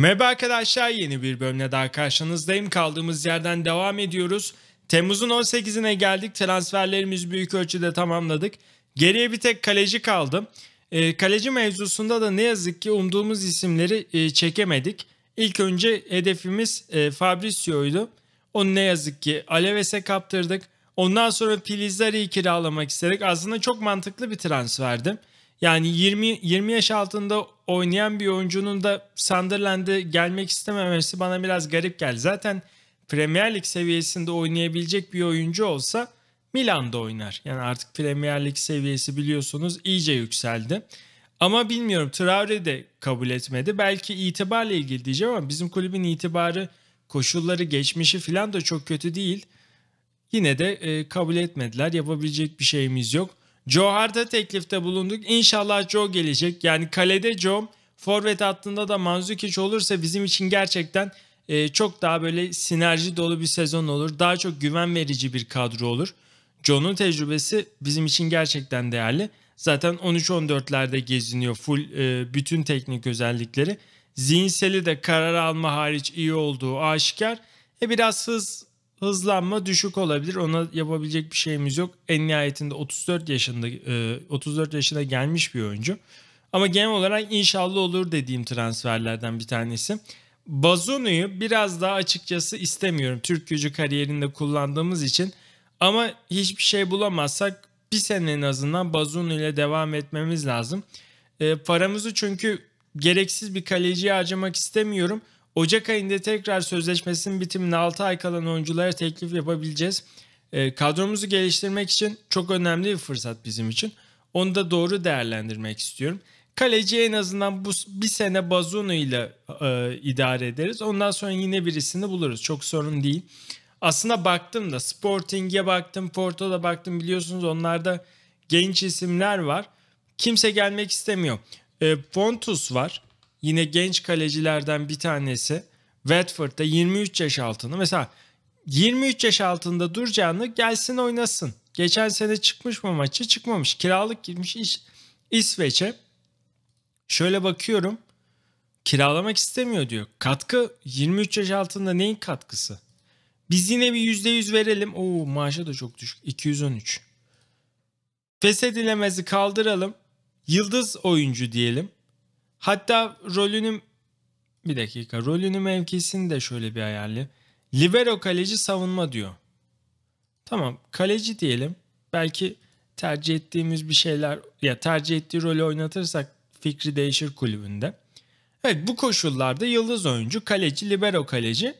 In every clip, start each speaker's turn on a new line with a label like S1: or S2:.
S1: Merhaba arkadaşlar yeni bir bölümle daha karşınızdayım. Kaldığımız yerden devam ediyoruz. Temmuz'un 18'ine geldik. Transferlerimizi büyük ölçüde tamamladık. Geriye bir tek kaleci kaldı. E, kaleci mevzusunda da ne yazık ki umduğumuz isimleri e, çekemedik. İlk önce hedefimiz e, Fabrizio'ydu. Onu ne yazık ki Alaves'e kaptırdık. Ondan sonra Pilizzari'yi kiralamak istedik. Aslında çok mantıklı bir transferdi. Yani 20 20 yaş altında oynayan bir oyuncunun da Sunderland'e gelmek istememesi bana biraz garip geldi. Zaten Premier Lig seviyesinde oynayabilecek bir oyuncu olsa Milan'da oynar. Yani artık Premier Lig seviyesi biliyorsunuz iyice yükseldi. Ama bilmiyorum Traore de kabul etmedi. Belki itibarla ilgili diyeceğim ama bizim kulübün itibarı koşulları geçmişi falan da çok kötü değil. Yine de e, kabul etmediler. Yapabilecek bir şeyimiz yok. Joe Hart'a teklifte bulunduk. İnşallah Joe gelecek. Yani kalede Joe, forvet hattında da Manzukic olursa bizim için gerçekten e, çok daha böyle sinerji dolu bir sezon olur. Daha çok güven verici bir kadro olur. Joe'nun tecrübesi bizim için gerçekten değerli. Zaten 13-14'lerde geziniyor full e, bütün teknik özellikleri. Zihinseli de karar alma hariç iyi olduğu aşikar. E biraz hız hızlanma düşük olabilir. Ona yapabilecek bir şeyimiz yok. En nihayetinde 34 yaşında 34 e, yaşına gelmiş bir oyuncu. Ama genel olarak inşallah olur dediğim transferlerden bir tanesi. Bazonu'yu biraz daha açıkçası istemiyorum. Türk gücü kariyerinde kullandığımız için. Ama hiçbir şey bulamazsak bir sene en azından Bazunu ile devam etmemiz lazım. E, paramızı çünkü gereksiz bir kaleciye harcamak istemiyorum. Ocak ayında tekrar sözleşmesinin bitimine 6 ay kalan oyunculara teklif yapabileceğiz. E, kadromuzu geliştirmek için çok önemli bir fırsat bizim için. Onu da doğru değerlendirmek istiyorum. Kaleci en azından bu bir sene Bazunu ile e, idare ederiz. Ondan sonra yine birisini buluruz. Çok sorun değil. Aslında baktım da Sporting'e baktım, Porto'da baktım biliyorsunuz onlarda genç isimler var. Kimse gelmek istemiyor. E, Fontus var yine genç kalecilerden bir tanesi Watford'da 23 yaş altında mesela 23 yaş altında duracağını gelsin oynasın. Geçen sene çıkmış mı maçı? Çıkmamış. Kiralık girmiş iş, İsveç'e. Şöyle bakıyorum. Kiralamak istemiyor diyor. Katkı 23 yaş altında neyin katkısı? Biz yine bir %100 verelim. Oo maaşı da çok düşük. 213. Feshedilemezi kaldıralım. Yıldız oyuncu diyelim. Hatta rolünün bir dakika rolünü mevkisini de şöyle bir ayarlı. Libero kaleci savunma diyor. Tamam kaleci diyelim. Belki tercih ettiğimiz bir şeyler ya tercih ettiği rolü oynatırsak fikri değişir kulübünde. Evet bu koşullarda yıldız oyuncu kaleci libero kaleci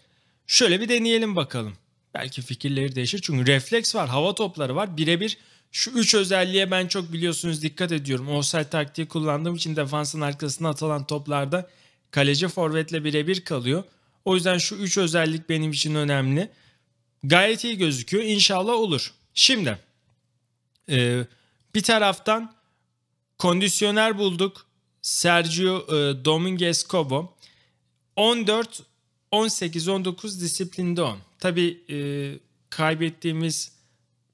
S1: şöyle bir deneyelim bakalım. Belki fikirleri değişir çünkü refleks var hava topları var birebir şu üç özelliğe ben çok biliyorsunuz dikkat ediyorum. Offside taktiği kullandığım için defansın arkasına atılan toplarda kaleci forvetle birebir kalıyor. O yüzden şu üç özellik benim için önemli. Gayet iyi gözüküyor. İnşallah olur. Şimdi e, bir taraftan kondisyoner bulduk. Sergio e, Dominguez Cobo. 14, 18, 19 disiplinde 10. Tabii e, kaybettiğimiz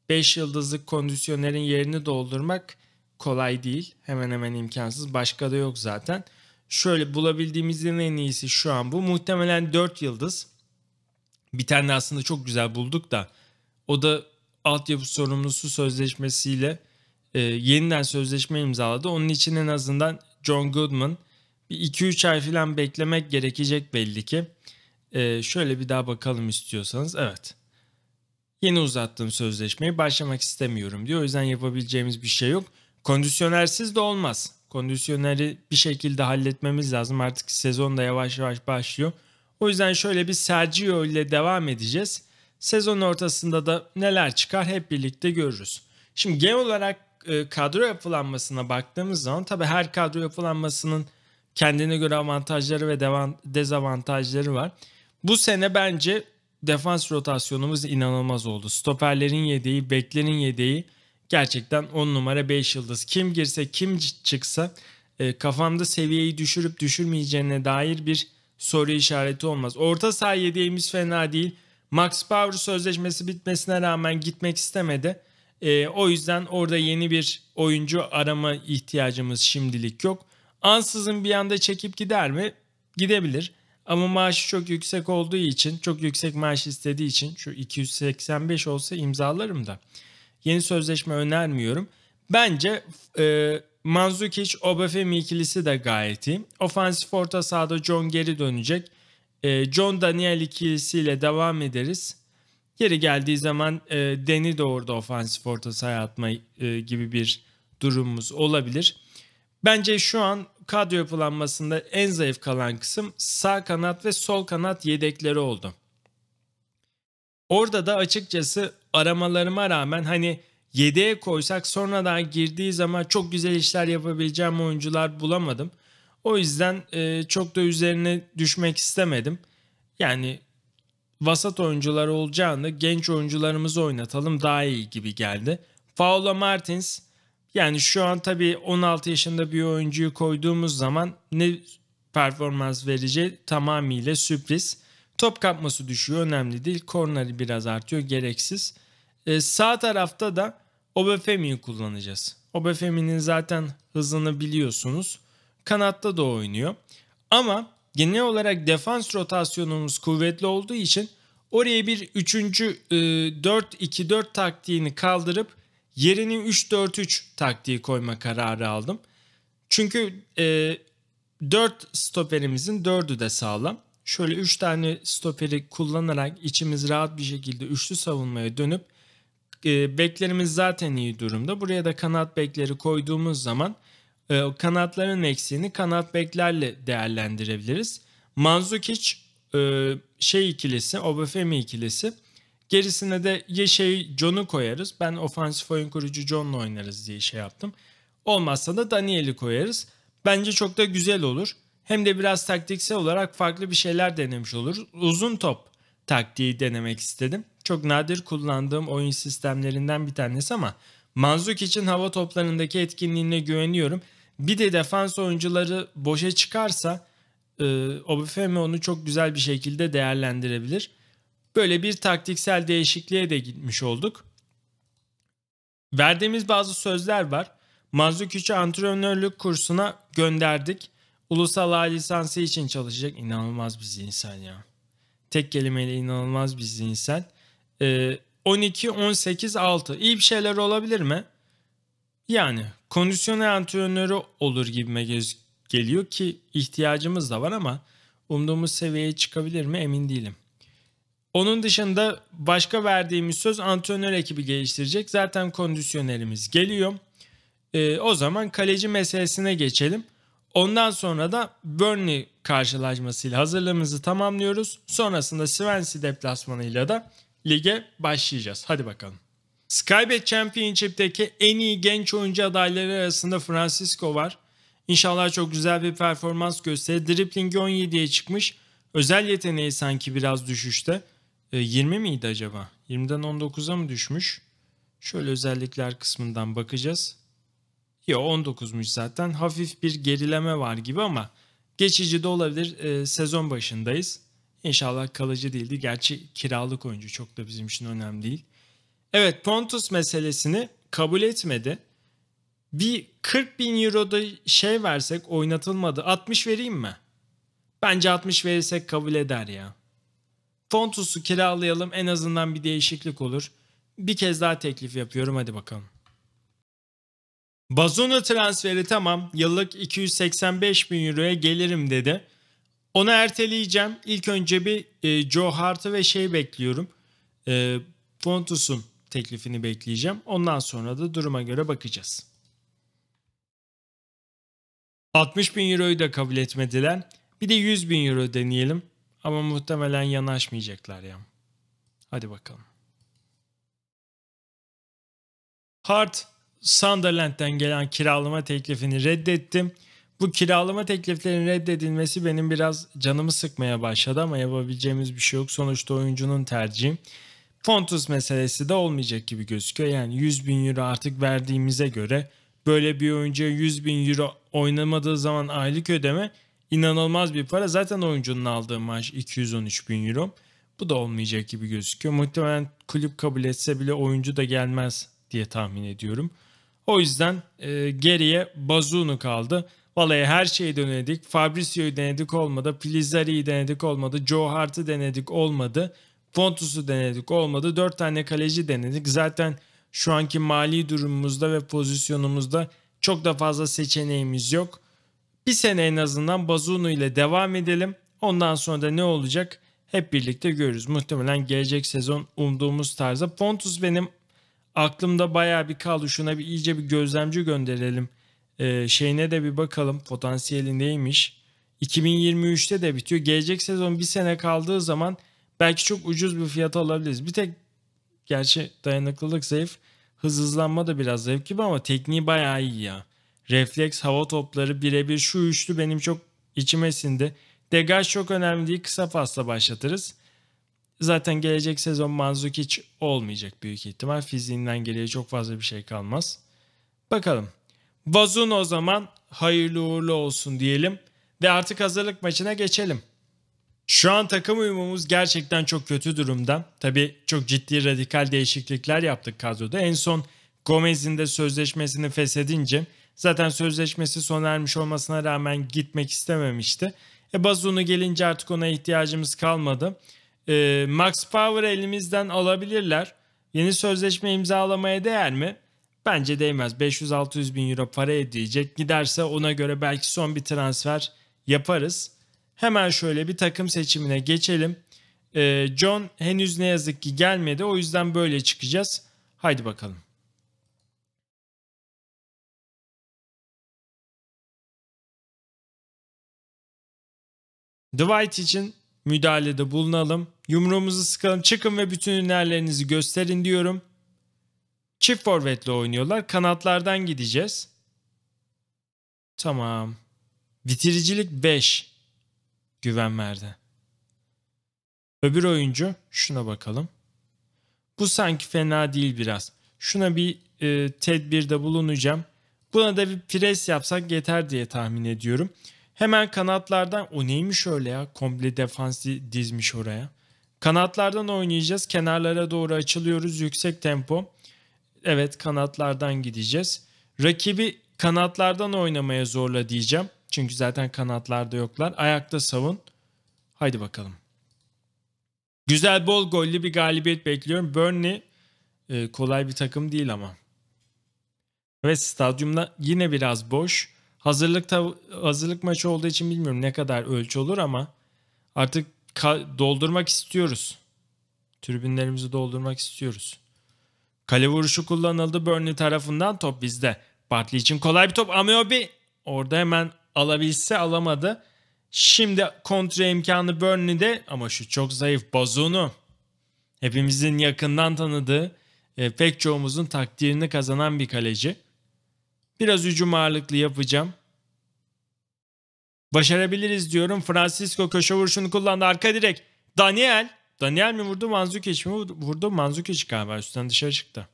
S1: 5 yıldızlık kondisyonerin yerini doldurmak kolay değil. Hemen hemen imkansız. Başka da yok zaten. Şöyle bulabildiğimizin en iyisi şu an bu. Muhtemelen 4 yıldız. Bir tane aslında çok güzel bulduk da o da altyapı sorumlusu sözleşmesiyle e, yeniden sözleşme imzaladı. Onun için en azından John Goodman bir 2-3 ay falan beklemek gerekecek belli ki. E, şöyle bir daha bakalım istiyorsanız. Evet. Yeni uzattığım sözleşmeyi başlamak istemiyorum diyor. O yüzden yapabileceğimiz bir şey yok. Kondisyonersiz de olmaz. Kondisyoneri bir şekilde halletmemiz lazım. Artık sezon da yavaş yavaş başlıyor. O yüzden şöyle bir Sergio ile devam edeceğiz. Sezon ortasında da neler çıkar hep birlikte görürüz. Şimdi genel olarak e, kadro yapılanmasına baktığımız zaman tabi her kadro yapılanmasının kendine göre avantajları ve dezavantajları var. Bu sene bence defans rotasyonumuz inanılmaz oldu. Stoperlerin yedeği, beklerin yedeği gerçekten 10 numara 5 yıldız. Kim girse kim çıksa e, kafamda seviyeyi düşürüp düşürmeyeceğine dair bir soru işareti olmaz. Orta saha yedeğimiz fena değil. Max Power sözleşmesi bitmesine rağmen gitmek istemedi. E, o yüzden orada yeni bir oyuncu arama ihtiyacımız şimdilik yok. Ansızın bir anda çekip gider mi? Gidebilir. Ama maaşı çok yüksek olduğu için, çok yüksek maaş istediği için şu 285 olsa imzalarım da yeni sözleşme önermiyorum. Bence e, Manzukic, Obafemi ikilisi de gayet iyi. Ofansif orta sahada John geri dönecek. E, John Daniel ikilisiyle devam ederiz. Yeri geldiği zaman e, Deni de orada ofansif orta sahaya atma e, gibi bir durumumuz olabilir. Bence şu an kadro yapılanmasında en zayıf kalan kısım sağ kanat ve sol kanat yedekleri oldu. Orada da açıkçası aramalarıma rağmen hani yedeğe koysak sonradan girdiği zaman çok güzel işler yapabileceğim oyuncular bulamadım. O yüzden e, çok da üzerine düşmek istemedim. Yani vasat oyuncular olacağını genç oyuncularımızı oynatalım daha iyi gibi geldi. Paolo Martins yani şu an tabii 16 yaşında bir oyuncuyu koyduğumuz zaman ne performans vereceği tamamıyla sürpriz. Top kapması düşüyor önemli değil. Korneri biraz artıyor gereksiz. Ee, sağ tarafta da Obafemi'yi kullanacağız. Obafemi'nin zaten hızını biliyorsunuz. Kanatta da oynuyor. Ama genel olarak defans rotasyonumuz kuvvetli olduğu için oraya bir 3. 4-2-4 e, taktiğini kaldırıp yerine 3-4-3 taktiği koyma kararı aldım. Çünkü e, 4 stoperimizin 4'ü de sağlam. Şöyle 3 tane stoperi kullanarak içimiz rahat bir şekilde üçlü savunmaya dönüp e, beklerimiz zaten iyi durumda. Buraya da kanat bekleri koyduğumuz zaman e, kanatların eksiğini kanat beklerle değerlendirebiliriz. Manzukic e, şey ikilisi, Obafemi ikilisi Gerisine de ya şey John'u koyarız. Ben ofansif oyun kurucu John'la oynarız diye şey yaptım. Olmazsa da Daniel'i koyarız. Bence çok da güzel olur. Hem de biraz taktiksel olarak farklı bir şeyler denemiş olur. Uzun top taktiği denemek istedim. Çok nadir kullandığım oyun sistemlerinden bir tanesi ama Manzuk için hava toplarındaki etkinliğine güveniyorum. Bir de defans oyuncuları boşa çıkarsa e, Obafemi onu çok güzel bir şekilde değerlendirebilir. Böyle bir taktiksel değişikliğe de gitmiş olduk. Verdiğimiz bazı sözler var. Mazlukiçi antrenörlük kursuna gönderdik. Ulusal A lisansı için çalışacak. İnanılmaz bir zihinsel ya. Tek kelimeyle inanılmaz bir zihinsel. Ee, 12, 18, 6. İyi bir şeyler olabilir mi? Yani kondisyonel antrenörü olur gibime geliyor ki ihtiyacımız da var ama umduğumuz seviyeye çıkabilir mi emin değilim. Onun dışında başka verdiğimiz söz antrenör ekibi geliştirecek. Zaten kondisyonerimiz geliyor. E, o zaman kaleci meselesine geçelim. Ondan sonra da Burnley karşılaşmasıyla hazırlığımızı tamamlıyoruz. Sonrasında Swansea deplasmanıyla da lige başlayacağız. Hadi bakalım. Skybet Championship'teki en iyi genç oyuncu adayları arasında Francisco var. İnşallah çok güzel bir performans gösterir. Driplingi 17'ye çıkmış. Özel yeteneği sanki biraz düşüşte. 20 e, miydi acaba? 20'den 19'a mı düşmüş? Şöyle özellikler kısmından bakacağız. Yo 19'muş zaten. Hafif bir gerileme var gibi ama geçici de olabilir. E, sezon başındayız. İnşallah kalıcı değildi. Gerçi kiralık oyuncu çok da bizim için önemli değil. Evet Pontus meselesini kabul etmedi. Bir 40 bin euroda şey versek oynatılmadı. 60 vereyim mi? Bence 60 verirsek kabul eder ya. Fontus'u kiralayalım en azından bir değişiklik olur. Bir kez daha teklif yapıyorum hadi bakalım. Bazona transferi tamam yıllık 285 bin euroya gelirim dedi. Onu erteleyeceğim. İlk önce bir e, Joe Hart'ı ve şey bekliyorum. E, Pontus'un teklifini bekleyeceğim. Ondan sonra da duruma göre bakacağız. 60 bin euroyu da kabul etmediler. Bir de 100 bin euro deneyelim. Ama muhtemelen yanaşmayacaklar ya. Hadi bakalım. Hart, Sunderland'den gelen kiralama teklifini reddettim. Bu kiralama tekliflerin reddedilmesi benim biraz canımı sıkmaya başladı ama yapabileceğimiz bir şey yok. Sonuçta oyuncunun tercihi. Fontus meselesi de olmayacak gibi gözüküyor. Yani 100 bin euro artık verdiğimize göre böyle bir oyuncuya 100 bin euro oynamadığı zaman aylık ödeme inanılmaz bir para. Zaten oyuncunun aldığı maaş 213 bin euro. Bu da olmayacak gibi gözüküyor. Muhtemelen kulüp kabul etse bile oyuncu da gelmez diye tahmin ediyorum. O yüzden e, geriye Bazunu kaldı. Vallahi her şeyi denedik. Fabrizio'yu denedik olmadı. Pilizzari'yi denedik olmadı. Joe Hart'ı denedik olmadı. Fontus'u denedik olmadı. 4 tane kaleci denedik. Zaten şu anki mali durumumuzda ve pozisyonumuzda çok da fazla seçeneğimiz yok. Bir sene en azından bazunu ile devam edelim. Ondan sonra da ne olacak hep birlikte görürüz. Muhtemelen gelecek sezon umduğumuz tarzda. Pontus benim aklımda bayağı bir kaldı. Şuna bir iyice bir gözlemci gönderelim. Ee, şeyine de bir bakalım potansiyeli neymiş. 2023'te de bitiyor. Gelecek sezon bir sene kaldığı zaman belki çok ucuz bir fiyata alabiliriz. Bir tek gerçi dayanıklılık zayıf. Hız hızlanma da biraz zayıf gibi ama tekniği bayağı iyi ya refleks hava topları birebir şu üçlü benim çok içime sindi. Degaj çok önemli değil kısa pasla başlatırız. Zaten gelecek sezon Manzukic olmayacak büyük ihtimal. Fiziğinden geriye çok fazla bir şey kalmaz. Bakalım. Vazun o zaman hayırlı uğurlu olsun diyelim ve artık hazırlık maçına geçelim. Şu an takım uyumumuz gerçekten çok kötü durumda. Tabi çok ciddi radikal değişiklikler yaptık kadroda. En son Gomez'in de sözleşmesini feshedince Zaten sözleşmesi sona ermiş olmasına rağmen gitmek istememişti. E Bazunu gelince artık ona ihtiyacımız kalmadı. E, Max Power elimizden alabilirler. Yeni sözleşme imzalamaya değer mi? Bence değmez. 500-600 bin euro para edecek. Giderse ona göre belki son bir transfer yaparız. Hemen şöyle bir takım seçimine geçelim. E, John henüz ne yazık ki gelmedi.
S2: O yüzden böyle çıkacağız. Haydi bakalım. Dwight için müdahalede bulunalım. Yumruğumuzu sıkalım. Çıkın ve bütün hünerlerinizi
S1: gösterin diyorum. Çift forvetle oynuyorlar. Kanatlardan gideceğiz. Tamam. Bitiricilik 5. Güven verdi. Öbür oyuncu şuna bakalım. Bu sanki fena değil biraz. Şuna bir e, tedbirde bulunacağım. Buna da bir pres yapsak yeter diye tahmin ediyorum. Hemen kanatlardan o neymiş öyle ya komple defansı dizmiş oraya. Kanatlardan oynayacağız. Kenarlara doğru açılıyoruz. Yüksek tempo. Evet kanatlardan gideceğiz. Rakibi kanatlardan oynamaya zorla diyeceğim. Çünkü zaten kanatlarda yoklar. Ayakta savun. Haydi bakalım. Güzel bol gollü bir galibiyet bekliyorum. Burnley e, kolay bir takım değil ama. Evet, stadyumda yine biraz boş. Hazırlık hazırlık maçı olduğu için bilmiyorum ne kadar ölçü olur ama artık doldurmak istiyoruz. Tribünlerimizi doldurmak istiyoruz. Kale vuruşu kullanıldı Burnley tarafından top bizde. Bartley için kolay bir top. Amiobi orada hemen alabilse alamadı. Şimdi kontra imkanı Burnley'de ama şu çok zayıf Bazunu. Hepimizin yakından tanıdığı, e, pek çoğumuzun takdirini kazanan bir kaleci. Biraz hücum ağırlıklı yapacağım. Başarabiliriz diyorum. Francisco köşe vuruşunu kullandı. Arka direk. Daniel. Daniel mi vurdu? Manzukic mi vurdu?
S2: Manzukic galiba. Üstten dışarı çıktı.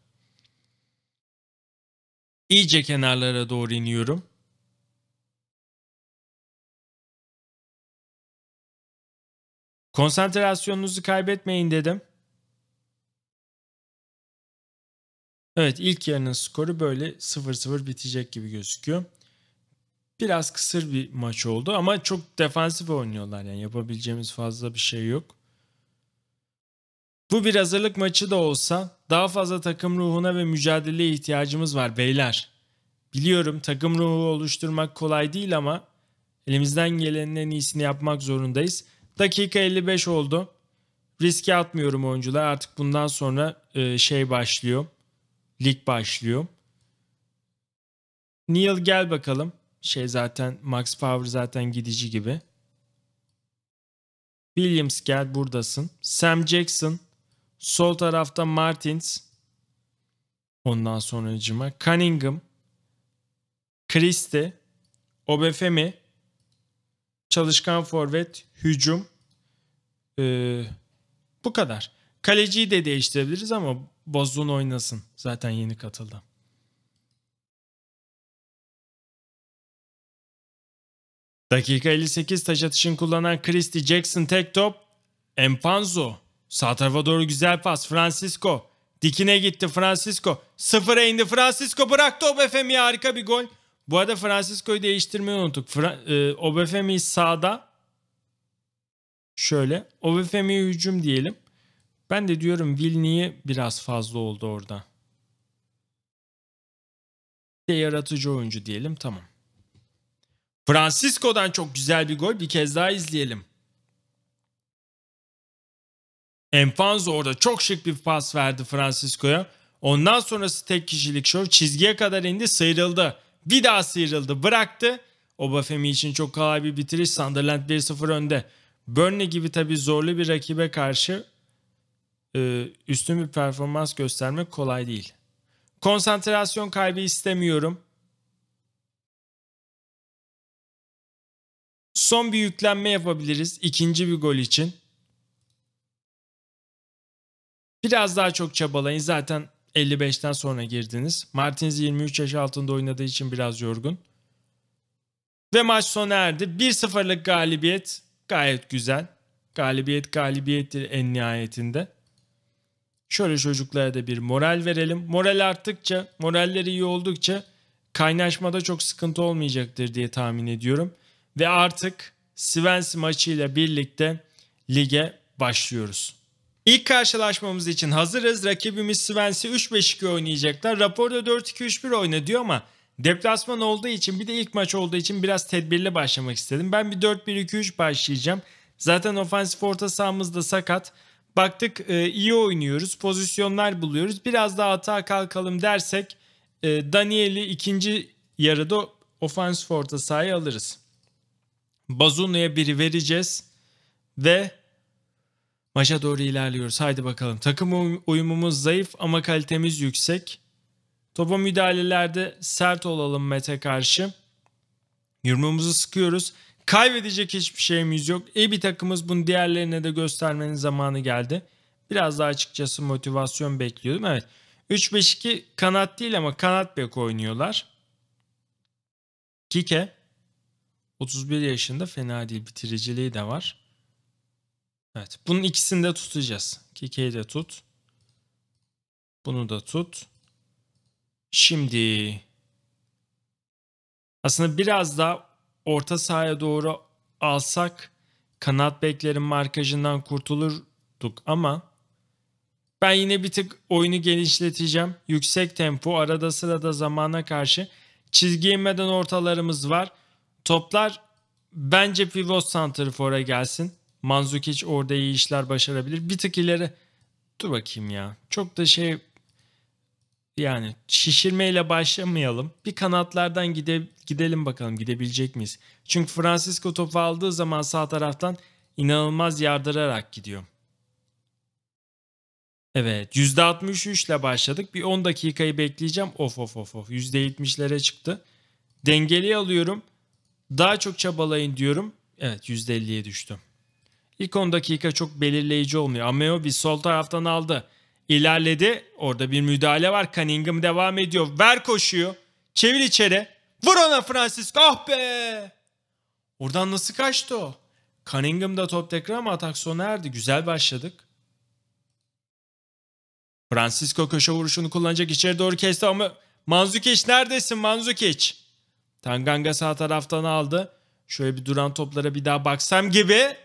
S2: İyice kenarlara doğru iniyorum. Konsantrasyonunuzu kaybetmeyin dedim. Evet ilk yarının skoru böyle 0-0 bitecek
S1: gibi gözüküyor biraz kısır bir maç oldu ama çok defansif oynuyorlar yani yapabileceğimiz fazla bir şey yok. Bu bir hazırlık maçı da olsa daha fazla takım ruhuna ve mücadeleye ihtiyacımız var beyler. Biliyorum takım ruhu oluşturmak kolay değil ama elimizden gelenin en iyisini yapmak zorundayız. Dakika 55 oldu. Riske atmıyorum oyuncular. Artık bundan sonra e, şey başlıyor. Lig başlıyor. Neil gel bakalım. Şey zaten Max Power zaten gidici gibi. Williams gel buradasın. Sam Jackson. Sol tarafta Martins. Ondan sonra cima. Cunningham. Christie. Obefemi. Çalışkan forvet. Hücum. Ee, bu kadar. Kaleciyi de değiştirebiliriz
S2: ama Bozun oynasın. Zaten yeni katıldı. Dakika 58 taş atışın kullanan
S1: Christy Jackson tek top. Empanzo. Sağ tarafa doğru güzel pas. Francisco. Dikine gitti Francisco. Sıfıra indi Francisco. Bıraktı Obefemi'ye harika bir gol. Bu arada Francisco'yu değiştirmeyi unuttuk. Fra e, Obefemi sağda. Şöyle. Obefemi hücum diyelim. Ben de diyorum Vilni'yi biraz fazla oldu orada. de yaratıcı oyuncu diyelim. Tamam. Francisco'dan çok güzel bir gol bir kez daha izleyelim. Enfanzo orada çok şık bir pas verdi Francisco'ya. Ondan sonrası tek kişilik şov çizgiye kadar indi sıyrıldı. Bir daha sıyrıldı bıraktı. Obafemi için çok kolay bir bitiriş Sunderland 1-0 önde. Burnley gibi tabii zorlu bir rakibe karşı e, üstün bir performans göstermek kolay değil. Konsantrasyon kaybı istemiyorum.
S2: Son bir yüklenme yapabiliriz ikinci bir gol için. Biraz daha
S1: çok çabalayın. Zaten 55'ten sonra girdiniz. Martins 23 yaş altında oynadığı için biraz yorgun. Ve maç sona erdi. 1-0'lık galibiyet gayet güzel. Galibiyet galibiyettir en nihayetinde. Şöyle çocuklara da bir moral verelim. Moral arttıkça, moraller iyi oldukça kaynaşmada çok sıkıntı olmayacaktır diye tahmin ediyorum ve artık Swansea maçıyla birlikte lige başlıyoruz. İlk karşılaşmamız için hazırız. Rakibimiz Swansea 3-5-2 oynayacaklar. Raporda 4-2-3-1 oyna diyor ama deplasman olduğu için bir de ilk maç olduğu için biraz tedbirli başlamak istedim. Ben bir 4-1-2-3 başlayacağım. Zaten ofansif orta sahamız da sakat. Baktık e, iyi oynuyoruz. Pozisyonlar buluyoruz. Biraz daha hata kalkalım dersek e, Daniel'i ikinci yarıda ofansif orta sahaya alırız. Bazunu'ya biri vereceğiz ve maça doğru ilerliyoruz. Haydi bakalım. Takım uyumumuz zayıf ama kalitemiz yüksek. Topa müdahalelerde sert olalım Mete karşı. Yumruğumuzu sıkıyoruz. Kaybedecek hiçbir şeyimiz yok. İyi bir takımız bunu diğerlerine de göstermenin zamanı geldi. Biraz daha açıkçası motivasyon bekliyordum. Evet. 3-5-2 kanat değil ama kanat bek oynuyorlar. Kike. 31 yaşında fena değil. Bitiriciliği de var. Evet. Bunun ikisini de tutacağız. Kike'yi de tut. Bunu da tut. Şimdi aslında biraz da orta sahaya doğru alsak kanat beklerin markajından kurtulurduk ama ben yine bir tık oyunu genişleteceğim. Yüksek tempo arada sırada zamana karşı çizgi inmeden ortalarımız var. Toplar bence pivot santrfora gelsin. Manzukic orada iyi işler başarabilir. Bir tık ileri dur bakayım ya. Çok da şey yani şişirmeyle başlamayalım. Bir kanatlardan gide, gidelim bakalım gidebilecek miyiz? Çünkü Francisco topu aldığı zaman sağ taraftan inanılmaz yardırarak gidiyor. Evet %63 ile başladık. Bir 10 dakikayı bekleyeceğim. Of of of of %70'lere çıktı. Dengeli alıyorum. Daha çok çabalayın diyorum. Evet %50'ye düştü. İlk 10 dakika çok belirleyici olmuyor. Ameobi sol taraftan aldı. İlerledi. Orada bir müdahale var. Cunningham devam ediyor. Ver koşuyor. Çevir içeri. Vur ona Francisco. Ah be! Oradan nasıl kaçtı o? da top tekrar ama atak sona erdi. Güzel başladık. Francisco köşe vuruşunu kullanacak. içeri doğru kesti ama Manzukic neredesin Manzukic? Tanganga sağ taraftan aldı. Şöyle bir duran toplara bir daha baksam gibi.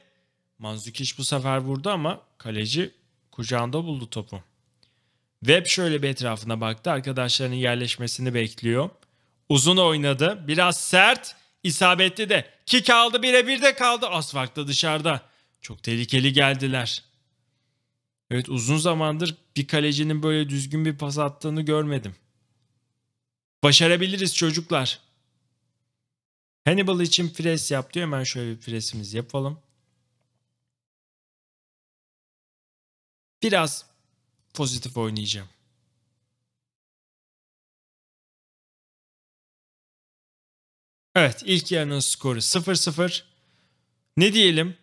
S1: Manzukiş bu sefer vurdu ama kaleci kucağında buldu topu. Web şöyle bir etrafına baktı. Arkadaşlarının yerleşmesini bekliyor. Uzun oynadı. Biraz sert. isabetli de. Kick aldı. Birebir de kaldı. Asfalt da dışarıda. Çok tehlikeli geldiler. Evet uzun zamandır bir kalecinin böyle düzgün bir pas attığını görmedim. Başarabiliriz çocuklar. Hannibal için pres yap diyor. Hemen şöyle bir presimizi yapalım.
S2: Biraz pozitif oynayacağım. Evet ilk yarının skoru 0-0. Ne diyelim?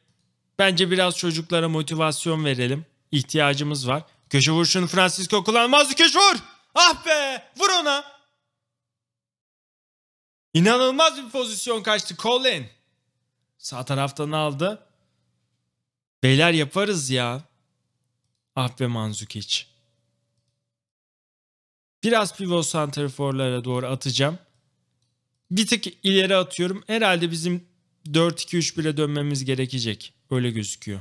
S1: Bence biraz çocuklara motivasyon verelim. İhtiyacımız var. Köşe vuruşunu Francisco kullanmazdı. Köşe vur! Ah be! Vur ona! İnanılmaz bir pozisyon kaçtı Colin. Sağ taraftan aldı. Beyler yaparız ya. Ah be Manzukic. Biraz pivot santraforlara doğru atacağım. Bir tık ileri atıyorum. Herhalde bizim 4-2-3-1'e dönmemiz gerekecek. Öyle gözüküyor.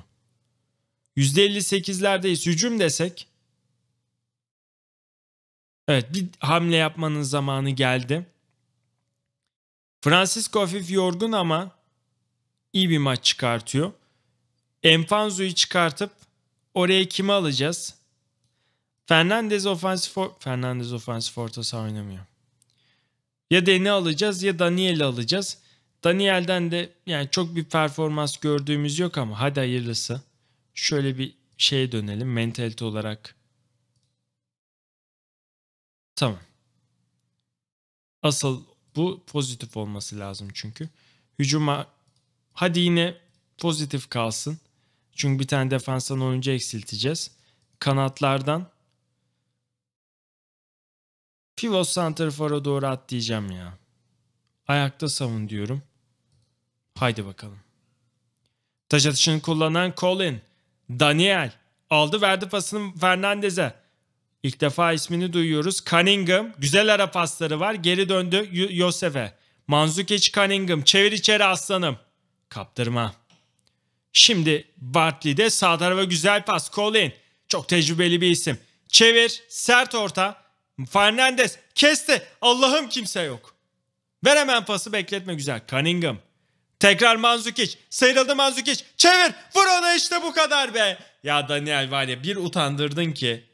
S1: %58'lerdeyiz. Hücum desek. Evet bir hamle yapmanın zamanı geldi. Francisco hafif yorgun ama iyi bir maç çıkartıyor. Enfanzo'yu çıkartıp oraya kimi alacağız? Fernandez ofansif Fernandez ofansif orta oynamıyor. Ya Deni alacağız ya Daniel'i alacağız. Daniel'den de yani çok bir performans gördüğümüz yok ama hadi hayırlısı. Şöyle bir şeye dönelim mentalite olarak. Tamam. Asıl bu pozitif olması lazım çünkü. Hücuma hadi yine pozitif kalsın. Çünkü bir tane defanstan oyuncu eksilteceğiz. Kanatlardan pivot santrafora doğru at diyeceğim ya. Ayakta savun diyorum. Haydi bakalım. Taş atışını kullanan Colin. Daniel. Aldı verdi pasını Fernandez'e. İlk defa ismini duyuyoruz. Cunningham güzel ara pasları var. Geri döndü Yosef'e. Manzukic Cunningham çevir içeri aslanım. Kaptırma. Şimdi Bartley'de sağ tarafa güzel pas. Colin çok tecrübeli bir isim. Çevir sert orta. Fernandez kesti. Allah'ım kimse yok. Ver hemen pası bekletme güzel. Cunningham. Tekrar Manzukic. Sıyrıldı Manzukic. Çevir. Vur ona işte bu kadar be. Ya Daniel var ya bir utandırdın ki.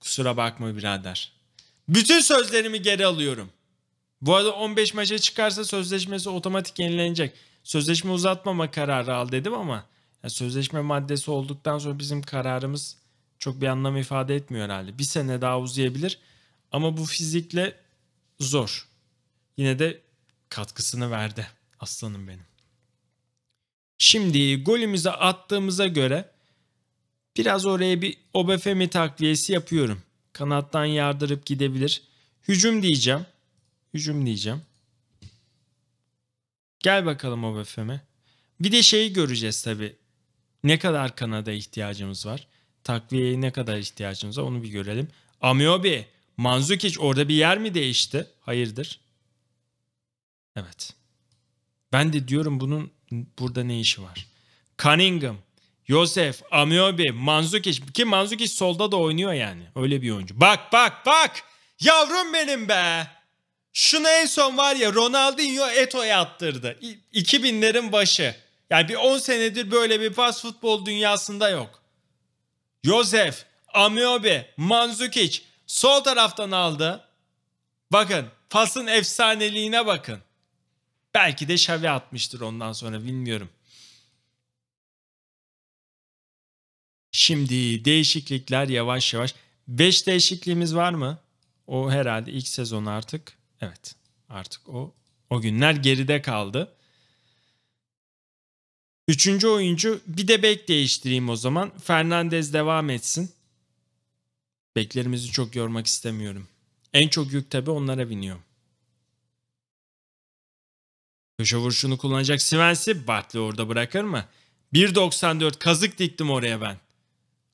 S1: Kusura bakma birader. Bütün sözlerimi geri alıyorum. Bu arada 15 maça çıkarsa sözleşmesi otomatik yenilenecek. Sözleşme uzatmama kararı al dedim ama yani sözleşme maddesi olduktan sonra bizim kararımız çok bir anlam ifade etmiyor herhalde. Bir sene daha uzayabilir ama bu fizikle zor. Yine de katkısını verdi aslanım benim. Şimdi golümüzü attığımıza göre Biraz oraya bir Obafemi takviyesi yapıyorum. Kanattan yardırıp gidebilir. Hücum diyeceğim. Hücum diyeceğim. Gel bakalım Obafemi. Bir de şeyi göreceğiz tabi. Ne kadar kanada ihtiyacımız var? Takviyeye ne kadar ihtiyacımız var onu bir görelim. Amiobi, Manzukic orada bir yer mi değişti? Hayırdır? Evet. Ben de diyorum bunun burada ne işi var? Cunningham. Yosef, Amiobi, Manzukiş. Ki Manzukiş solda da oynuyor yani. Öyle bir oyuncu. Bak bak bak. Yavrum benim be. Şunu en son var ya Ronaldinho Eto'ya attırdı. 2000'lerin başı. Yani bir 10 senedir böyle bir pas futbol dünyasında yok. Yosef, Amiobi, Manzukic, sol taraftan aldı. Bakın pasın efsaneliğine bakın. Belki de Xavi atmıştır ondan sonra bilmiyorum. Şimdi değişiklikler yavaş yavaş. 5 değişikliğimiz var mı? O herhalde ilk sezon artık. Evet artık o o günler geride kaldı. Üçüncü oyuncu bir de bek değiştireyim o zaman. Fernandez devam etsin. Beklerimizi çok yormak istemiyorum. En çok yük tabi onlara biniyor. Köşe vuruşunu kullanacak Svensi Bartley orada bırakır mı? 1.94 kazık diktim oraya ben.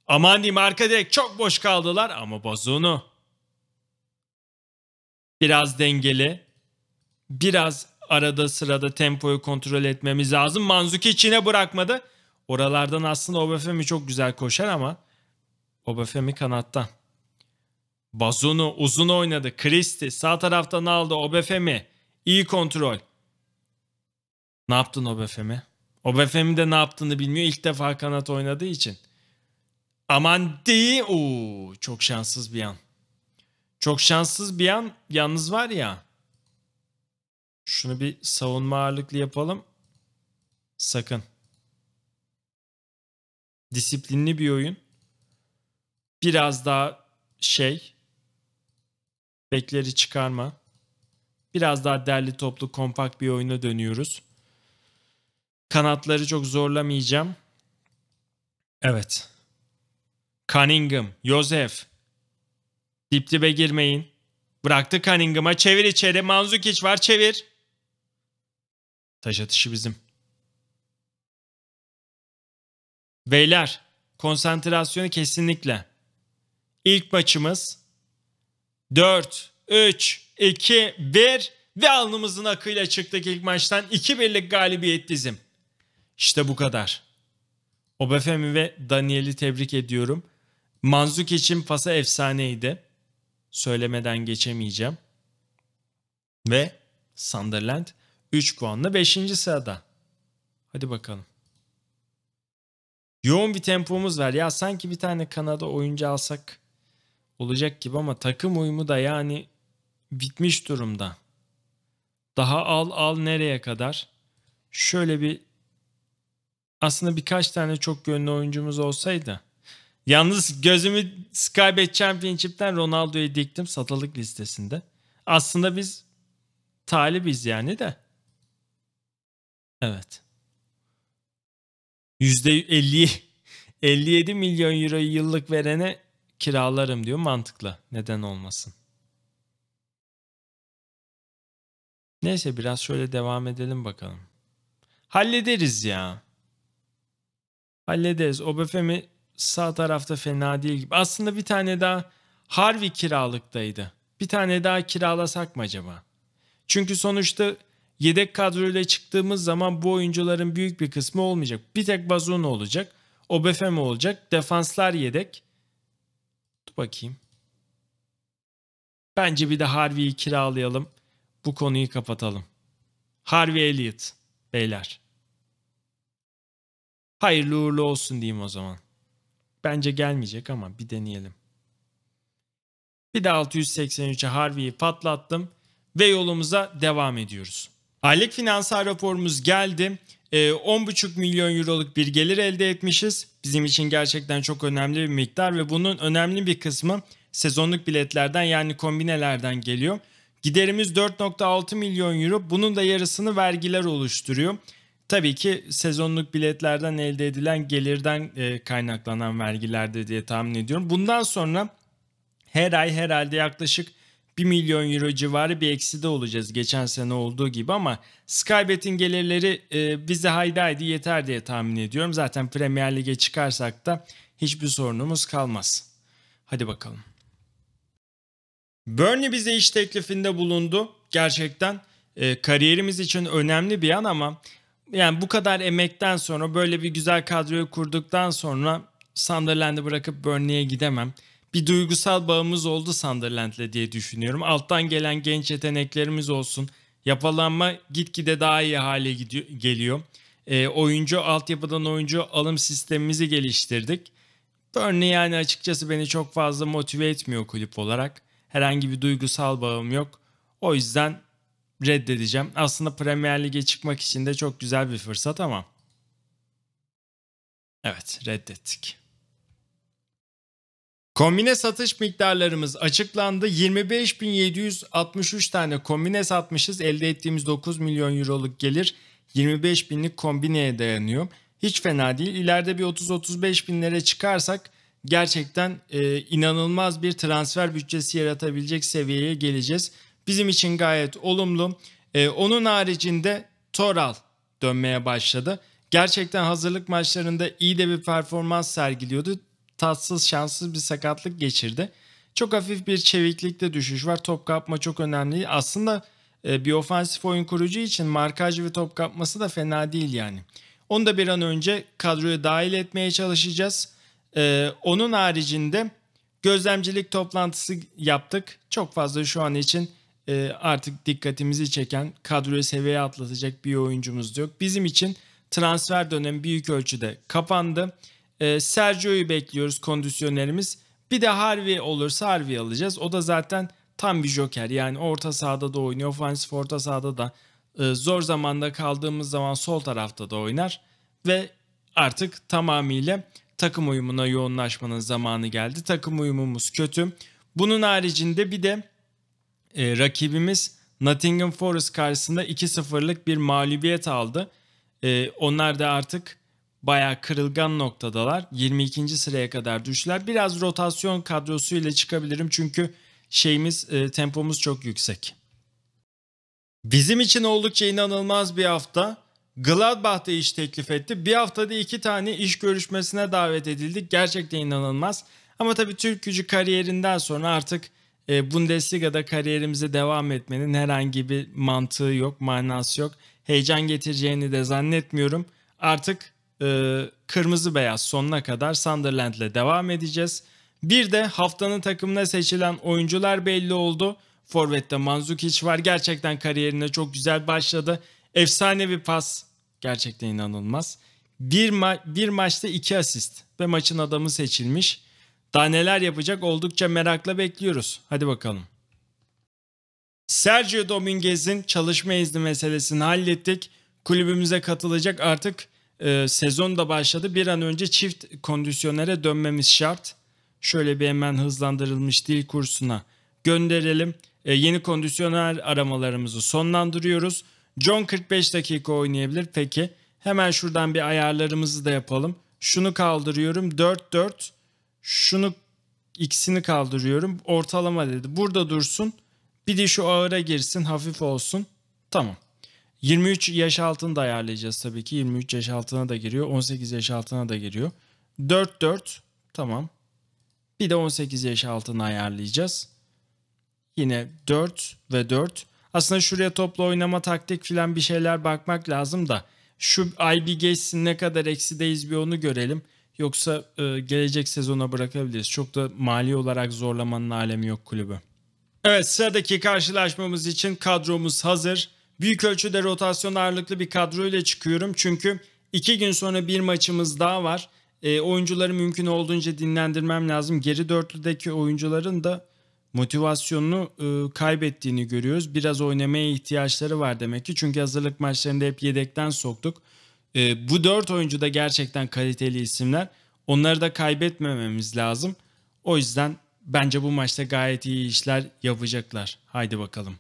S1: Amandim arka direk çok boş kaldılar ama Bozunu. Biraz dengeli. Biraz arada sırada tempoyu kontrol etmemiz lazım. Manzuki içine bırakmadı. Oralardan aslında Obafemi çok güzel koşar ama Obafemi kanattan. Bazunu uzun oynadı. Kristi sağ taraftan aldı. Obafemi iyi kontrol. Ne yaptın Obafemi? Obafemi de ne yaptığını bilmiyor. İlk defa kanat oynadığı için. Aman değil. Oo, çok şanssız bir an. Çok şanssız bir an yalnız var ya. Şunu bir savunma ağırlıklı yapalım. Sakın. Disiplinli bir oyun. Biraz daha şey. Bekleri çıkarma. Biraz daha derli toplu kompakt bir oyuna dönüyoruz. Kanatları çok zorlamayacağım. Evet. Cunningham, Yosef, Dip dibe girmeyin. Bıraktı Cunningham'a. Çevir içeri. Manzukic var. Çevir. Taş atışı bizim. Beyler konsantrasyonu kesinlikle. İlk maçımız 4, 3, 2, 1 ve alnımızın akıyla çıktık ilk maçtan 2-1'lik galibiyet dizim. İşte bu kadar. Obafemi ve Daniel'i tebrik ediyorum. Manzuk için Fasa efsaneydi. Söylemeden geçemeyeceğim. Ve Sunderland 3 puanla 5. sırada. Hadi bakalım. Yoğun bir tempomuz var. Ya sanki bir tane Kanada oyuncu alsak olacak gibi ama takım uyumu da yani bitmiş durumda. Daha al al nereye kadar? Şöyle bir aslında birkaç tane çok gönlü oyuncumuz olsaydı Yalnız gözümü Skybet Championship'ten Ronaldo'ya diktim satılık listesinde. Aslında biz talibiz yani de. Evet. %50 57 milyon euro'yu yıllık verene kiralarım diyor mantıklı. Neden olmasın? Neyse biraz şöyle devam edelim bakalım. Hallederiz ya. Hallederiz. OBFM'i sağ tarafta fena değil gibi. Aslında bir tane daha Harvey kiralıktaydı. Bir tane daha kiralasak mı acaba? Çünkü sonuçta yedek kadroyla çıktığımız zaman bu oyuncuların büyük bir kısmı olmayacak. Bir tek Bazuno olacak. O Obefem olacak. Defanslar yedek. Dur bakayım. Bence bir de Harvey'i kiralayalım. Bu konuyu kapatalım. Harvey Elliott beyler. Hayırlı uğurlu olsun diyeyim o zaman. Bence gelmeyecek ama bir deneyelim. Bir de 683'e Harvey'i patlattım ve yolumuza devam ediyoruz. Aylık finansal raporumuz geldi. 10,5 ee, milyon euroluk bir gelir elde etmişiz. Bizim için gerçekten çok önemli bir miktar ve bunun önemli bir kısmı sezonluk biletlerden yani kombinelerden geliyor. Giderimiz 4,6 milyon euro. Bunun da yarısını vergiler oluşturuyor. Tabii ki sezonluk biletlerden elde edilen gelirden e, kaynaklanan vergilerde diye tahmin ediyorum. Bundan sonra her ay herhalde yaklaşık 1 milyon euro civarı bir ekside olacağız geçen sene olduğu gibi ama Skybet'in gelirleri e, bize haydi haydi yeter diye tahmin ediyorum. Zaten Premier Lig'e çıkarsak da hiçbir sorunumuz kalmaz. Hadi bakalım. Burnley bize iş teklifinde bulundu. Gerçekten e, kariyerimiz için önemli bir an ama yani bu kadar emekten sonra böyle bir güzel kadroyu kurduktan sonra Sunderland'i bırakıp Burnley'e gidemem. Bir duygusal bağımız oldu Sunderland'le diye düşünüyorum. Alttan gelen genç yeteneklerimiz olsun. yapılanma gitgide daha iyi hale gidiyor, geliyor. E, oyuncu, altyapıdan oyuncu alım sistemimizi geliştirdik. Burnley yani açıkçası beni çok fazla motive etmiyor kulüp olarak. Herhangi bir duygusal bağım yok. O yüzden reddedeceğim. Aslında Premier Lig'e çıkmak için de çok güzel bir fırsat ama evet reddettik. Kombine satış miktarlarımız açıklandı. 25.763 tane kombine satmışız. Elde ettiğimiz 9 milyon euroluk gelir 25 binlik kombineye dayanıyor. Hiç fena değil. İleride bir 30-35 binlere çıkarsak gerçekten e, inanılmaz bir transfer bütçesi yaratabilecek seviyeye geleceğiz bizim için gayet olumlu. Ee, onun haricinde Toral dönmeye başladı. Gerçekten hazırlık maçlarında iyi de bir performans sergiliyordu. Tatsız şanssız bir sakatlık geçirdi. Çok hafif bir çeviklikte düşüş var. Top kapma çok önemli. Aslında e, bir ofansif oyun kurucu için markaj ve top kapması da fena değil yani. Onu da bir an önce kadroya dahil etmeye çalışacağız. Ee, onun haricinde gözlemcilik toplantısı yaptık. Çok fazla şu an için e, artık dikkatimizi çeken kadroyu seviyeye atlatacak bir oyuncumuz yok. Bizim için transfer dönemi büyük ölçüde kapandı. E, Sergio'yu bekliyoruz kondisyonerimiz. Bir de Harvey olursa Harvey alacağız. O da zaten tam bir joker. Yani orta sahada da oynuyor. Ofansif orta sahada da e, zor zamanda kaldığımız zaman sol tarafta da oynar. Ve artık tamamıyla takım uyumuna yoğunlaşmanın zamanı geldi. Takım uyumumuz kötü. Bunun haricinde bir de e, rakibimiz Nottingham Forest karşısında 2-0'lık bir mağlubiyet aldı. E, onlar da artık baya kırılgan noktadalar. 22. sıraya kadar düştüler. Biraz rotasyon kadrosu ile çıkabilirim çünkü şeyimiz e, tempomuz çok yüksek. Bizim için oldukça inanılmaz bir hafta. Gladbach da iş teklif etti. Bir haftada iki tane iş görüşmesine davet edildik. Gerçekten inanılmaz. Ama tabii Türk gücü kariyerinden sonra artık e, Bundesliga'da kariyerimize devam etmenin herhangi bir mantığı yok, manası yok. Heyecan getireceğini de zannetmiyorum. Artık e, kırmızı beyaz sonuna kadar Sunderland'le devam edeceğiz. Bir de haftanın takımına seçilen oyuncular belli oldu. Forvet'te Manzukic var. Gerçekten kariyerine çok güzel başladı. Efsane bir pas. Gerçekten inanılmaz. Bir, ma bir maçta iki asist ve maçın adamı seçilmiş. Daha neler yapacak oldukça merakla bekliyoruz. Hadi bakalım. Sergio Dominguez'in çalışma izni meselesini hallettik. Kulübümüze katılacak artık e, sezon da başladı. Bir an önce çift kondisyonere dönmemiz şart. Şöyle bir hemen hızlandırılmış dil kursuna gönderelim. E, yeni kondisyoner aramalarımızı sonlandırıyoruz. John 45 dakika oynayabilir. Peki hemen şuradan bir ayarlarımızı da yapalım. Şunu kaldırıyorum 4-4 şunu ikisini kaldırıyorum. Ortalama dedi. Burada dursun. Bir de şu ağıra girsin. Hafif olsun. Tamam. 23 yaş altını da ayarlayacağız tabii ki. 23 yaş altına da giriyor. 18 yaş altına da giriyor. 4-4. Tamam. Bir de 18 yaş altını ayarlayacağız. Yine 4 ve 4. Aslında şuraya toplu oynama taktik filan bir şeyler bakmak lazım da. Şu ay bir geçsin ne kadar eksideyiz bir onu görelim. Yoksa e, gelecek sezona bırakabiliriz. Çok da mali olarak zorlamanın alemi yok kulübü. Evet sıradaki karşılaşmamız için kadromuz hazır. Büyük ölçüde rotasyon ağırlıklı bir kadro ile çıkıyorum. Çünkü iki gün sonra bir maçımız daha var. E, oyuncuları mümkün olduğunca dinlendirmem lazım. Geri dörtlüdeki oyuncuların da motivasyonunu e, kaybettiğini görüyoruz. Biraz oynamaya ihtiyaçları var demek ki. Çünkü hazırlık maçlarında hep yedekten soktuk. E, bu dört oyuncu da gerçekten kaliteli isimler. Onları da kaybetmememiz lazım. O yüzden bence bu maçta gayet iyi işler yapacaklar. Haydi bakalım.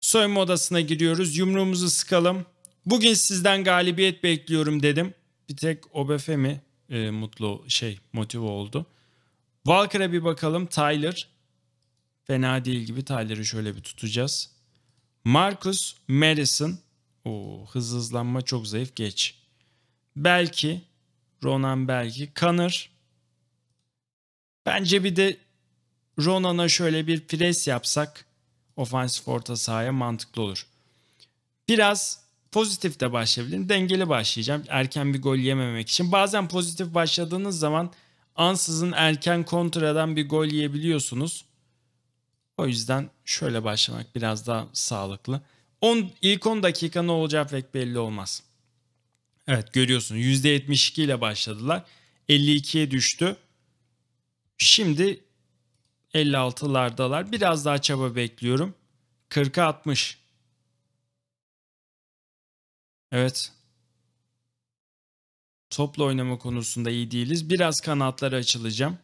S1: Soyunma odasına giriyoruz. Yumruğumuzu sıkalım. Bugün sizden galibiyet bekliyorum dedim. Bir tek OBF mi e, mutlu şey motive oldu. Walker'a bir bakalım. Tyler. Fena değil gibi Tyler'ı şöyle bir tutacağız. Marcus Madison. Oo, hız hızlanma çok zayıf geç. Belki Ronan belki kanır. Bence bir de Ronan'a şöyle bir pres yapsak ofansif orta sahaya mantıklı olur. Biraz pozitif de başlayabilirim. Dengeli başlayacağım. Erken bir gol yememek için. Bazen pozitif başladığınız zaman ansızın erken kontradan bir gol yiyebiliyorsunuz. O yüzden şöyle başlamak biraz daha sağlıklı. 10, ilk 10 dakika ne olacağı pek belli olmaz. Evet görüyorsun %72 ile başladılar. 52'ye düştü. Şimdi 56'lardalar. Biraz daha çaba bekliyorum. 40'a 60. Evet. Topla oynama konusunda iyi değiliz. Biraz kanatları açılacağım.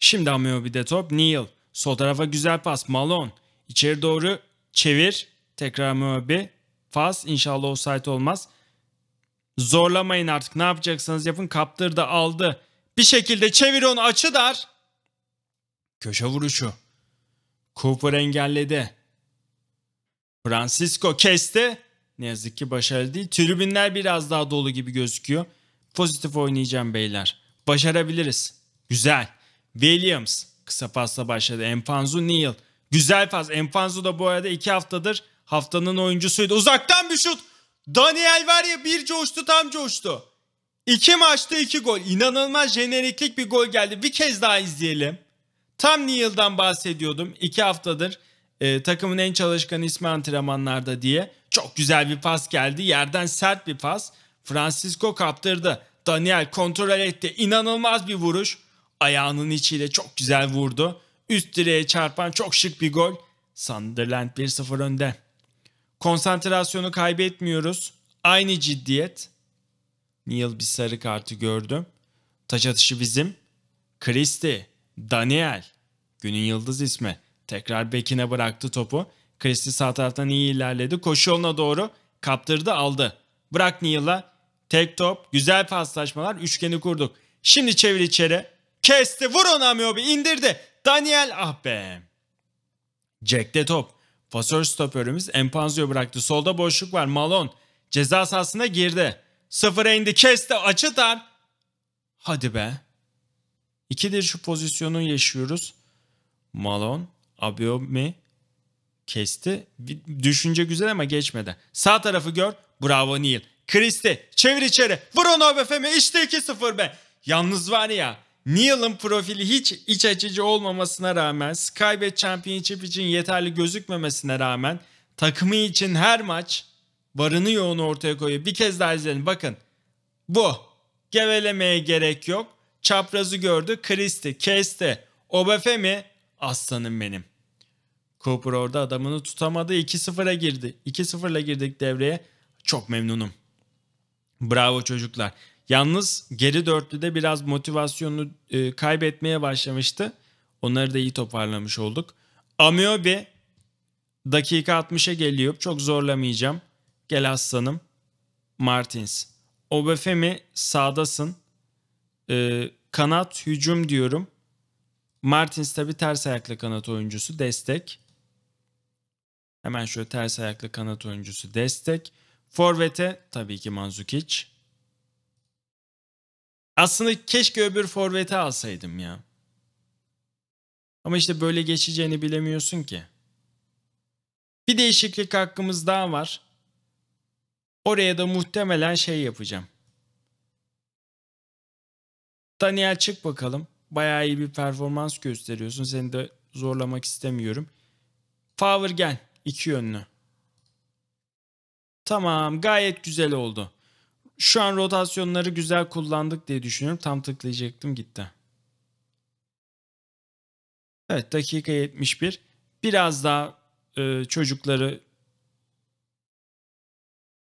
S1: Şimdi amıyor bir de top. Neil. Sol tarafa güzel pas. Malone. İçeri doğru çevir. Tekrar müebbi. Faz inşallah o site olmaz. Zorlamayın artık ne yapacaksanız yapın. Kaptır da aldı. Bir şekilde çevir onu açı dar. Köşe vuruşu. Cooper engelledi. Francisco kesti. Ne yazık ki başarılı değil. Tribünler biraz daha dolu gibi gözüküyor. Pozitif oynayacağım beyler. Başarabiliriz. Güzel. Williams kısa pasla başladı. Enfanzu Neil. Güzel faz. Enfanzu da bu arada iki haftadır Haftanın oyuncusuydu. Uzaktan bir şut. Daniel var ya bir coştu tam coştu. İki maçta iki gol. İnanılmaz jeneriklik bir gol geldi. Bir kez daha izleyelim. Tam Neil'dan bahsediyordum. İki haftadır e, takımın en çalışkan ismi antrenmanlarda diye. Çok güzel bir pas geldi. Yerden sert bir pas. Francisco kaptırdı. Daniel kontrol etti. İnanılmaz bir vuruş. Ayağının içiyle çok güzel vurdu. Üst direğe çarpan çok şık bir gol. Sunderland 1-0 önde. Konsantrasyonu kaybetmiyoruz. Aynı ciddiyet. Neil bir sarı kartı gördüm. Taç atışı bizim. Christie, Daniel. Günün yıldız ismi. Tekrar Bekin'e bıraktı topu. Christie sağ taraftan iyi ilerledi. Koşu yoluna doğru kaptırdı aldı. Bırak Neil'a. Tek top. Güzel paslaşmalar. Üçgeni kurduk. Şimdi çevir içeri. Kesti. Vur onu Amiobi. indirdi. Daniel ah be. Jack'te top. Fasör stopörümüz Empanzio bıraktı. Solda boşluk var. Malon ceza sahasına girdi. Sıfıra indi. Kesti. Açıtar. Hadi be. İkidir şu pozisyonu yaşıyoruz. Malon, Abiomi kesti. Bir düşünce güzel ama geçmedi. Sağ tarafı gör. Bravo Neil. Kristi çevir içeri. Vur onu Obefemi. İşte 2-0 be. Yalnız var ya Neil'ın profili hiç iç açıcı olmamasına rağmen Skybet Championship için yeterli gözükmemesine rağmen takımı için her maç varını yoğunu ortaya koyuyor. Bir kez daha izleyelim bakın bu gevelemeye gerek yok. Çaprazı gördü Kristi kesti mi? aslanım benim. Cooper orada adamını tutamadı 2-0'a girdi. 2-0'la girdik devreye çok memnunum. Bravo çocuklar. Yalnız geri dörtlüde biraz motivasyonunu e, kaybetmeye başlamıştı. Onları da iyi toparlamış olduk. Amiobi dakika 60'a geliyor. Çok zorlamayacağım. Gel aslanım. Martins. Obafemi sağdasın. Ee, kanat hücum diyorum. Martins tabi ters ayaklı kanat oyuncusu destek. Hemen şöyle ters ayaklı kanat oyuncusu destek. Forvete tabii ki Manzukic. Aslında keşke öbür forveti alsaydım ya. Ama işte böyle geçeceğini bilemiyorsun ki. Bir değişiklik hakkımız daha var. Oraya da muhtemelen şey yapacağım. Daniel çık bakalım. Bayağı iyi bir performans gösteriyorsun. Seni de zorlamak istemiyorum. Favor gel. İki yönlü. Tamam gayet güzel oldu. Şu an rotasyonları güzel kullandık diye düşünüyorum. Tam tıklayacaktım gitti. Evet dakika 71. Biraz daha e, çocukları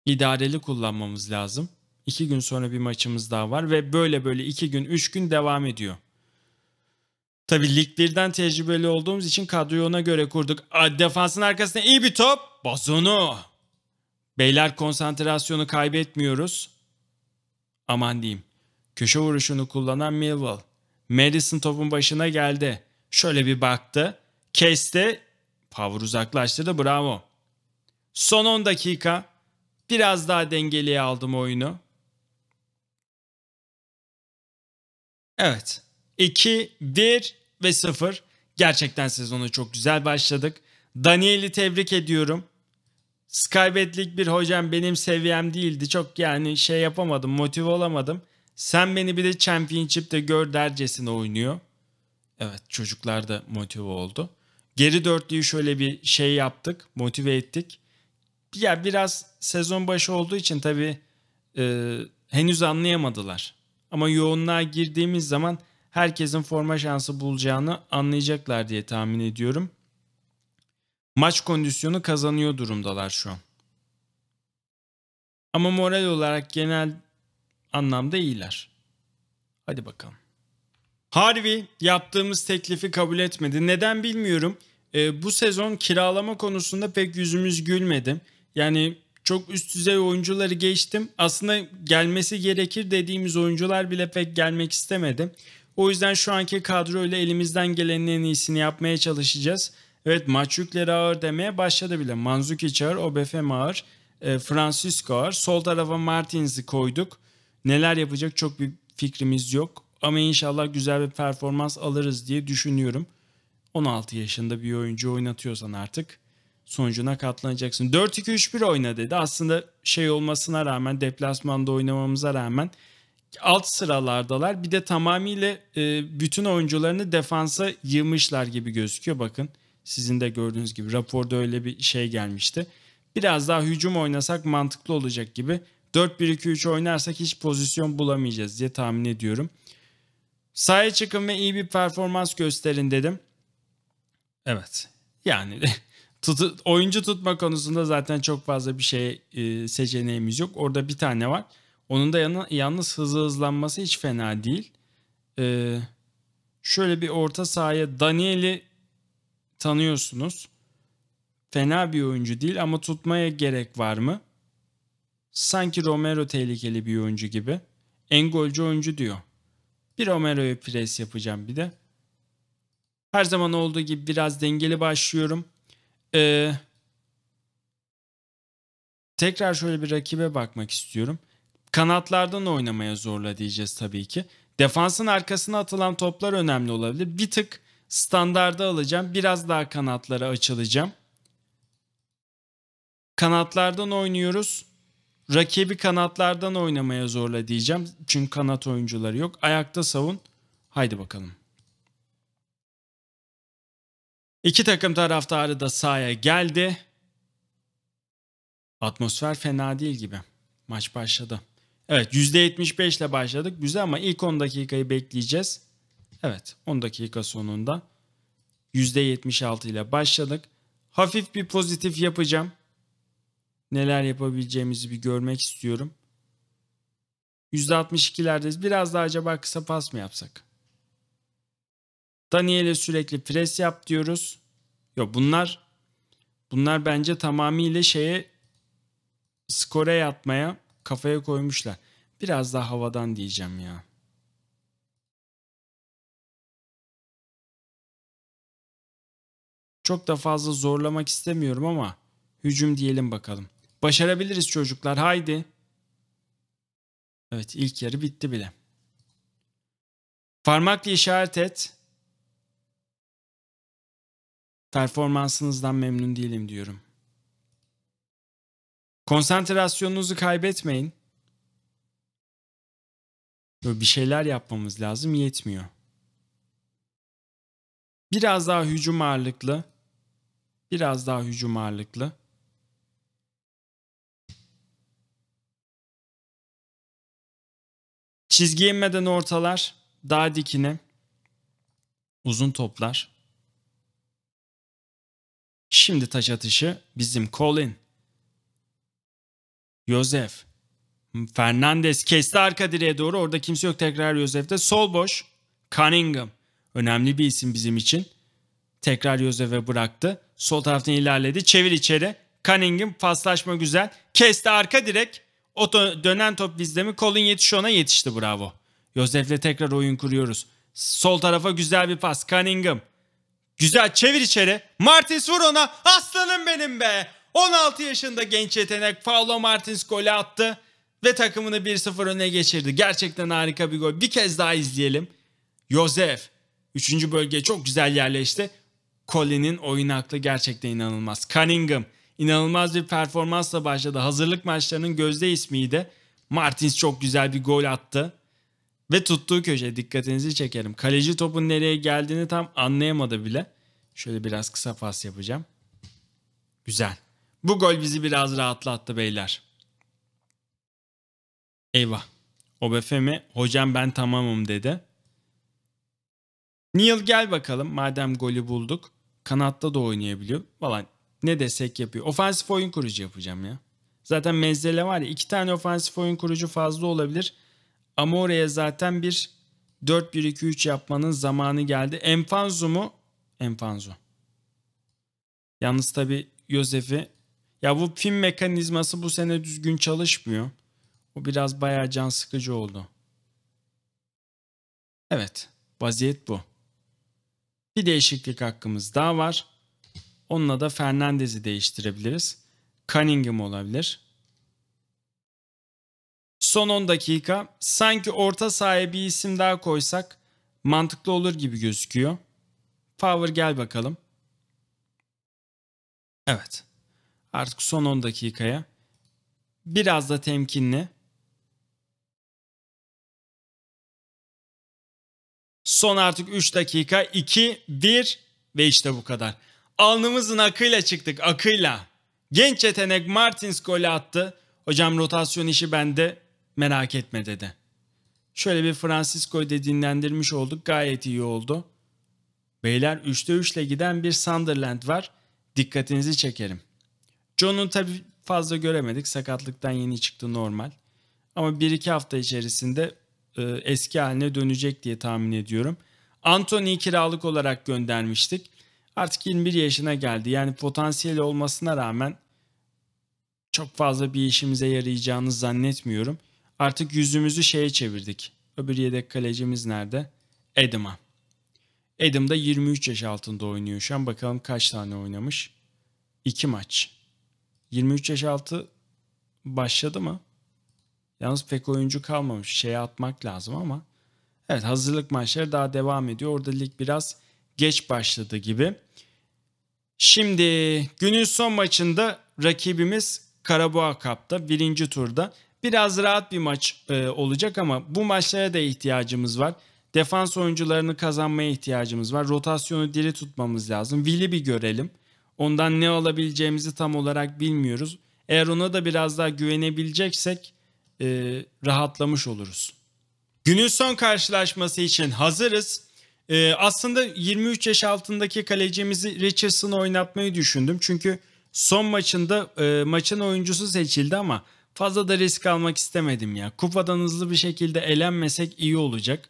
S1: idareli kullanmamız lazım. İki gün sonra bir maçımız daha var ve böyle böyle iki gün üç gün devam ediyor. Tabi Lig birden tecrübeli olduğumuz için kadroyu ona göre kurduk. A, defansın arkasına iyi bir top. Bas Beyler konsantrasyonu kaybetmiyoruz. Aman diyeyim. Köşe vuruşunu kullanan Millwall. Madison topun başına geldi. Şöyle bir baktı. Kesti. Power uzaklaştırdı. Bravo. Son 10 dakika. Biraz daha dengeliye aldım oyunu. Evet. 2, 1 ve 0. Gerçekten sezonu çok güzel başladık. Daniel'i tebrik ediyorum. Skybetlik bir hocam benim seviyem değildi. Çok yani şey yapamadım, motive olamadım. Sen beni bir de Championship'te gör dercesine oynuyor. Evet çocuklar da motive oldu. Geri dörtlüyü şöyle bir şey yaptık, motive ettik. Ya biraz sezon başı olduğu için tabii e, henüz anlayamadılar. Ama yoğunluğa girdiğimiz zaman herkesin forma şansı bulacağını anlayacaklar diye tahmin ediyorum maç kondisyonu kazanıyor durumdalar şu an. Ama moral olarak genel anlamda iyiler. Hadi bakalım. Harvey yaptığımız teklifi kabul etmedi. Neden bilmiyorum. E, bu sezon kiralama konusunda pek yüzümüz gülmedi. Yani çok üst düzey oyuncuları geçtim. Aslında gelmesi gerekir dediğimiz oyuncular bile pek gelmek istemedi. O yüzden şu anki kadroyla elimizden gelenin en iyisini yapmaya çalışacağız. Evet maç yükleri ağır demeye başladı bile. Manzukic ağır, Obefem ağır, e, Francisco ağır. Sol tarafa Martins'i koyduk. Neler yapacak çok bir fikrimiz yok. Ama inşallah güzel bir performans alırız diye düşünüyorum. 16 yaşında bir oyuncu oynatıyorsan artık sonucuna katlanacaksın. 4-2-3-1 oyna dedi. Aslında şey olmasına rağmen deplasmanda oynamamıza rağmen alt sıralardalar. Bir de tamamıyla e, bütün oyuncularını defansa yığmışlar gibi gözüküyor bakın. Sizin de gördüğünüz gibi raporda öyle bir şey gelmişti. Biraz daha hücum oynasak mantıklı olacak gibi. 4-1-2-3 oynarsak hiç pozisyon bulamayacağız diye tahmin ediyorum. Sahaya çıkın ve iyi bir performans gösterin dedim. Evet. Yani tutu, oyuncu tutma konusunda zaten çok fazla bir şey e, seçeneğimiz yok. Orada bir tane var. Onun da yana, yalnız hızı hızlanması hiç fena değil. E, şöyle bir orta sahaya Daniel'i tanıyorsunuz. Fena bir oyuncu değil ama tutmaya gerek var mı? Sanki Romero tehlikeli bir oyuncu gibi. En golcü oyuncu diyor. Bir Romero'ya pres yapacağım bir de. Her zaman olduğu gibi biraz dengeli başlıyorum. Ee, tekrar şöyle bir rakibe bakmak istiyorum. Kanatlardan oynamaya zorla diyeceğiz tabii ki. Defansın arkasına atılan toplar önemli olabilir. Bir tık Standarda alacağım. Biraz daha kanatlara açılacağım. Kanatlardan oynuyoruz. Rakibi kanatlardan oynamaya zorla diyeceğim. Çünkü kanat oyuncuları yok. Ayakta savun. Haydi bakalım. İki takım taraftarı da sahaya geldi. Atmosfer fena değil gibi. Maç başladı. Evet %75 ile başladık. Güzel ama ilk 10 dakikayı bekleyeceğiz. Evet 10 dakika sonunda %76 ile başladık. Hafif bir pozitif yapacağım. Neler yapabileceğimizi bir görmek istiyorum. %62'lerdeyiz. Biraz daha acaba kısa pas mı yapsak? Daniel'e sürekli pres yap diyoruz. Yok bunlar bunlar bence tamamıyla şeye skore yatmaya kafaya koymuşlar. Biraz
S2: daha havadan diyeceğim ya. Çok da fazla zorlamak istemiyorum ama
S1: hücum diyelim bakalım. Başarabiliriz çocuklar haydi. Evet ilk yarı bitti bile. Parmakla işaret et.
S2: Performansınızdan memnun değilim diyorum. Konsantrasyonunuzu kaybetmeyin. Böyle bir şeyler yapmamız lazım yetmiyor. Biraz daha hücum ağırlıklı Biraz daha hücum ağırlıklı. Çizgi inmeden ortalar, daha dikine, uzun
S1: toplar. Şimdi taş atışı bizim Colin. Yosef. Fernandez kesti arka direğe doğru. Orada kimse yok tekrar Yosef'te. Sol boş. Cunningham. Önemli bir isim bizim için. Tekrar Yosef'e bıraktı. Sol taraftan ilerledi. Çevir içeri. Cunningham paslaşma güzel. Kesti arka direk. O dönen top bizde mi? Colin yetişti ona yetişti bravo. Josef'le tekrar oyun kuruyoruz. Sol tarafa güzel bir pas. Cunningham. Güzel çevir içeri. Martins vur ona. Aslanım benim be. 16 yaşında genç yetenek Paolo Martins golü attı. Ve takımını 1-0 öne geçirdi. Gerçekten harika bir gol. Bir kez daha izleyelim. Josef. Üçüncü bölgeye çok güzel yerleşti. Colin'in oynaklığı gerçekten inanılmaz. Cunningham inanılmaz bir performansla başladı. Hazırlık maçlarının gözde ismiydi. Martins çok güzel bir gol attı. Ve tuttuğu köşe dikkatinizi çekerim. Kaleci topun nereye geldiğini tam anlayamadı bile. Şöyle biraz kısa pas yapacağım. Güzel. Bu gol bizi biraz rahatlattı beyler. Eyvah. Obefe mi? Hocam ben tamamım dedi. Neil gel bakalım madem golü bulduk. Kanatta da oynayabiliyor. Valla ne desek yapıyor. Ofansif oyun kurucu yapacağım ya. Zaten Mezzele var ya iki tane ofansif oyun kurucu fazla olabilir. Ama oraya zaten bir 4-1-2-3 yapmanın zamanı geldi. enfanzu mu? enfanzu Yalnız tabi Yosef'i ya bu film mekanizması bu sene düzgün çalışmıyor. O biraz bayağı can sıkıcı oldu. Evet, vaziyet bu. Bir değişiklik hakkımız daha var. Onunla da Fernandez'i değiştirebiliriz. Cunningham olabilir. Son 10 dakika. Sanki orta sahaya bir isim daha koysak mantıklı olur gibi gözüküyor. Power gel bakalım. Evet. Artık
S2: son 10 dakikaya. Biraz da temkinli. Son artık 3 dakika 2, 1 ve işte bu kadar. Alnımızın akıyla çıktık akıyla. Genç
S1: yetenek Martins golü attı. Hocam rotasyon işi bende merak etme dedi. Şöyle bir Francisco'yu da dinlendirmiş olduk gayet iyi oldu. Beyler 3'te 3 giden bir Sunderland var. Dikkatinizi çekerim. John'u tabi fazla göremedik. Sakatlıktan yeni çıktı normal. Ama 1-2 hafta içerisinde e, eski haline dönecek diye tahmin ediyorum. Anthony'yi kiralık olarak göndermiştik. Artık 21 yaşına geldi. Yani potansiyel olmasına rağmen çok fazla bir işimize yarayacağını zannetmiyorum. Artık yüzümüzü şeye çevirdik. Öbür yedek kalecimiz nerede? Edim'a. Edim de 23 yaş altında oynuyor şu an. Bakalım kaç tane oynamış? 2 maç. 23 yaş altı başladı mı? Yalnız pek oyuncu kalmamış. Şeye atmak lazım ama. Evet hazırlık maçları daha devam ediyor. Orada lig biraz geç başladı gibi. Şimdi günün son maçında rakibimiz Karabağ Cup'ta birinci turda. Biraz rahat bir maç e, olacak ama bu maçlara da ihtiyacımız var. Defans oyuncularını kazanmaya ihtiyacımız var. Rotasyonu diri tutmamız lazım. Willi bir görelim. Ondan ne alabileceğimizi tam olarak bilmiyoruz. Eğer ona da biraz daha güvenebileceksek e, rahatlamış oluruz. Günün son karşılaşması için hazırız. E, aslında 23 yaş altındaki kalecimizi Richardson'ı oynatmayı düşündüm. Çünkü son maçında e, maçın oyuncusu seçildi ama fazla da risk almak istemedim ya. Kupadan hızlı bir şekilde elenmesek iyi olacak.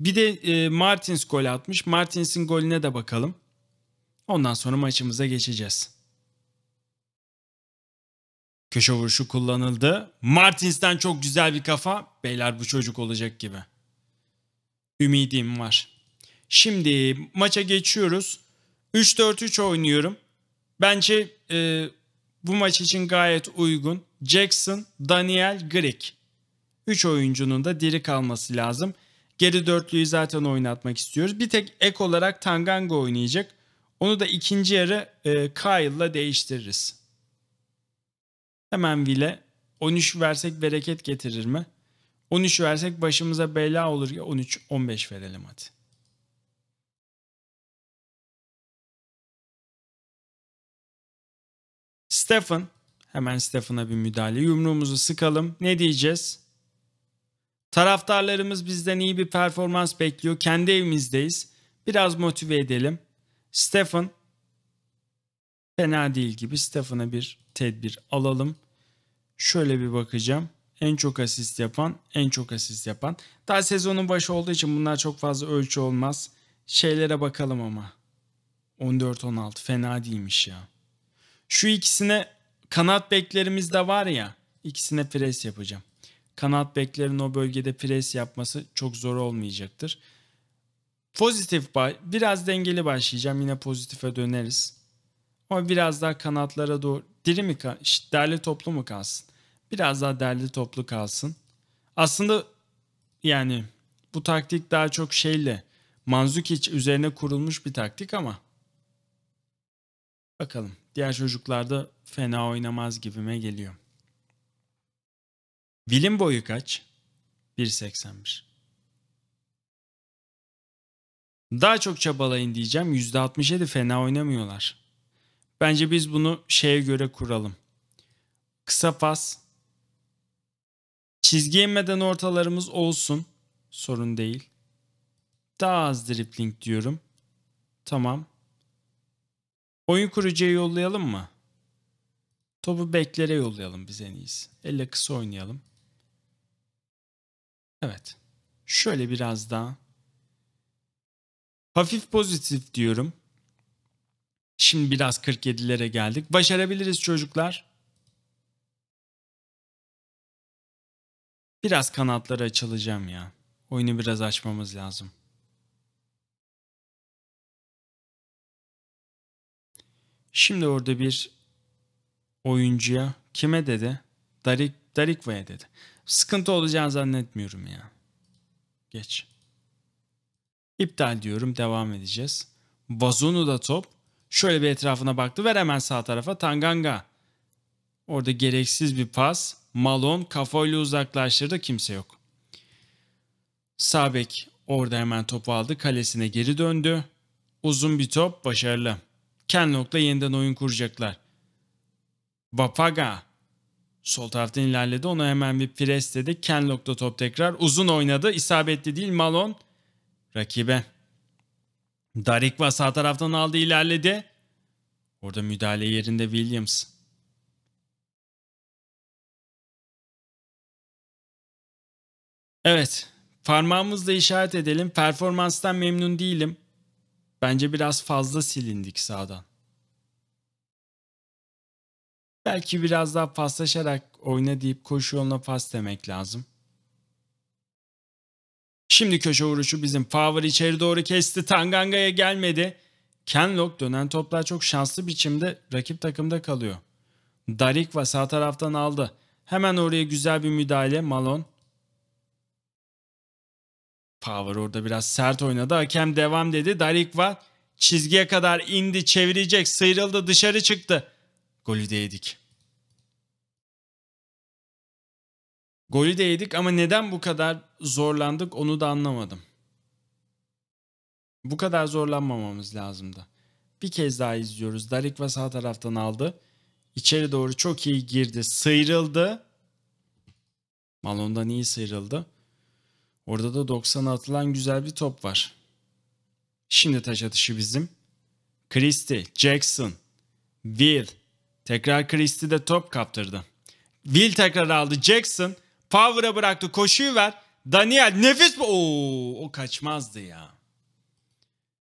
S1: Bir de e, Martins gol atmış. Martins'in golüne de bakalım. Ondan sonra maçımıza geçeceğiz. Köşe vuruşu kullanıldı. Martins'ten çok güzel bir kafa. Beyler bu çocuk olacak gibi. Ümidim var. Şimdi maça geçiyoruz. 3-4-3 oynuyorum. Bence e, bu maç için gayet uygun. Jackson, Daniel, Greg. 3 oyuncunun da diri kalması lazım. Geri dörtlüyü zaten oynatmak istiyoruz. Bir tek ek olarak Tanganga oynayacak. Onu da ikinci yarı e, Kyle'la değiştiririz. Hemen Ville 13 versek bereket getirir mi? 13
S2: versek başımıza bela olur ya 13-15 verelim hadi. Stefan. Hemen Stefan'a bir müdahale. Yumruğumuzu sıkalım. Ne diyeceğiz?
S1: Taraftarlarımız bizden iyi bir performans bekliyor. Kendi evimizdeyiz. Biraz motive edelim. Stefan fena değil gibi Stefan'a bir tedbir alalım. Şöyle bir bakacağım. En çok asist yapan, en çok asist yapan. Daha sezonun başı olduğu için bunlar çok fazla ölçü olmaz. Şeylere bakalım ama. 14-16 fena değilmiş ya. Şu ikisine kanat beklerimiz de var ya. İkisine pres yapacağım. Kanat beklerin o bölgede pres yapması çok zor olmayacaktır. Pozitif biraz dengeli başlayacağım. Yine pozitife döneriz. Ama biraz daha kanatlara doğru diri mi kalsın? Derli toplu mu kalsın? Biraz daha derli toplu kalsın. Aslında yani bu taktik daha çok şeyle Manzukic üzerine kurulmuş bir taktik ama bakalım diğer çocuklarda fena oynamaz gibime geliyor. Will'in boyu kaç? 1.81. Daha çok çabalayın diyeceğim. %67 fena oynamıyorlar. Bence biz bunu şeye göre kuralım. Kısa pas. Çizgi inmeden ortalarımız olsun. Sorun değil. Daha az dripling diyorum. Tamam. Oyun kurucuya yollayalım mı? Topu beklere yollayalım biz en iyisi. Elle kısa oynayalım. Evet. Şöyle biraz daha. Hafif pozitif
S2: diyorum. Şimdi biraz 47'lere geldik. Başarabiliriz çocuklar. Biraz kanatları açılacağım ya. Oyunu biraz açmamız lazım. Şimdi orada bir
S1: oyuncuya kime dedi? Darik Darikva'ya dedi. Sıkıntı olacağını zannetmiyorum ya. Geç. İptal diyorum devam edeceğiz. Vazonu da top. Şöyle bir etrafına baktı. Ver hemen sağ tarafa Tanganga. Orada gereksiz bir pas. Malon kafayla uzaklaştırdı kimse yok. Sabek orada hemen topu aldı. Kalesine geri döndü. Uzun bir top başarılı. Kenlock'la yeniden oyun kuracaklar. Vapaga sol taraftan ilerledi. Ona hemen bir pres dedi. Kenlock'la top tekrar uzun oynadı. İsabetli değil Malon rakibe. Darikva
S2: sağ taraftan aldı ilerledi. Orada müdahale yerinde Williams. Evet. Parmağımızla işaret edelim. Performanstan memnun değilim. Bence
S1: biraz fazla silindik sağdan. Belki biraz daha paslaşarak oyna deyip koşu yoluna pas demek lazım. Şimdi köşe vuruşu bizim favori içeri doğru kesti. Tanganga'ya gelmedi. Kenlock dönen toplar çok şanslı biçimde rakip takımda kalıyor. Darikva sağ taraftan aldı. Hemen oraya güzel bir müdahale Malon. Power orada biraz sert oynadı. Hakem devam dedi. Darikva çizgiye kadar indi çevirecek sıyrıldı dışarı çıktı. Golü de yedik. Golü de yedik ama neden bu kadar zorlandık onu da anlamadım. Bu kadar zorlanmamamız lazımdı. Bir kez daha izliyoruz. Dalik ve sağ taraftan aldı. İçeri doğru çok iyi girdi. Sıyrıldı. Malon'dan iyi sıyrıldı. Orada da 90'a atılan güzel bir top var. Şimdi taş atışı bizim. Christie, Jackson, Will. Tekrar Christie de top kaptırdı. Will tekrar aldı. Jackson Favre bıraktı koşuyu ver. Daniel nefis. Oo, o kaçmazdı ya.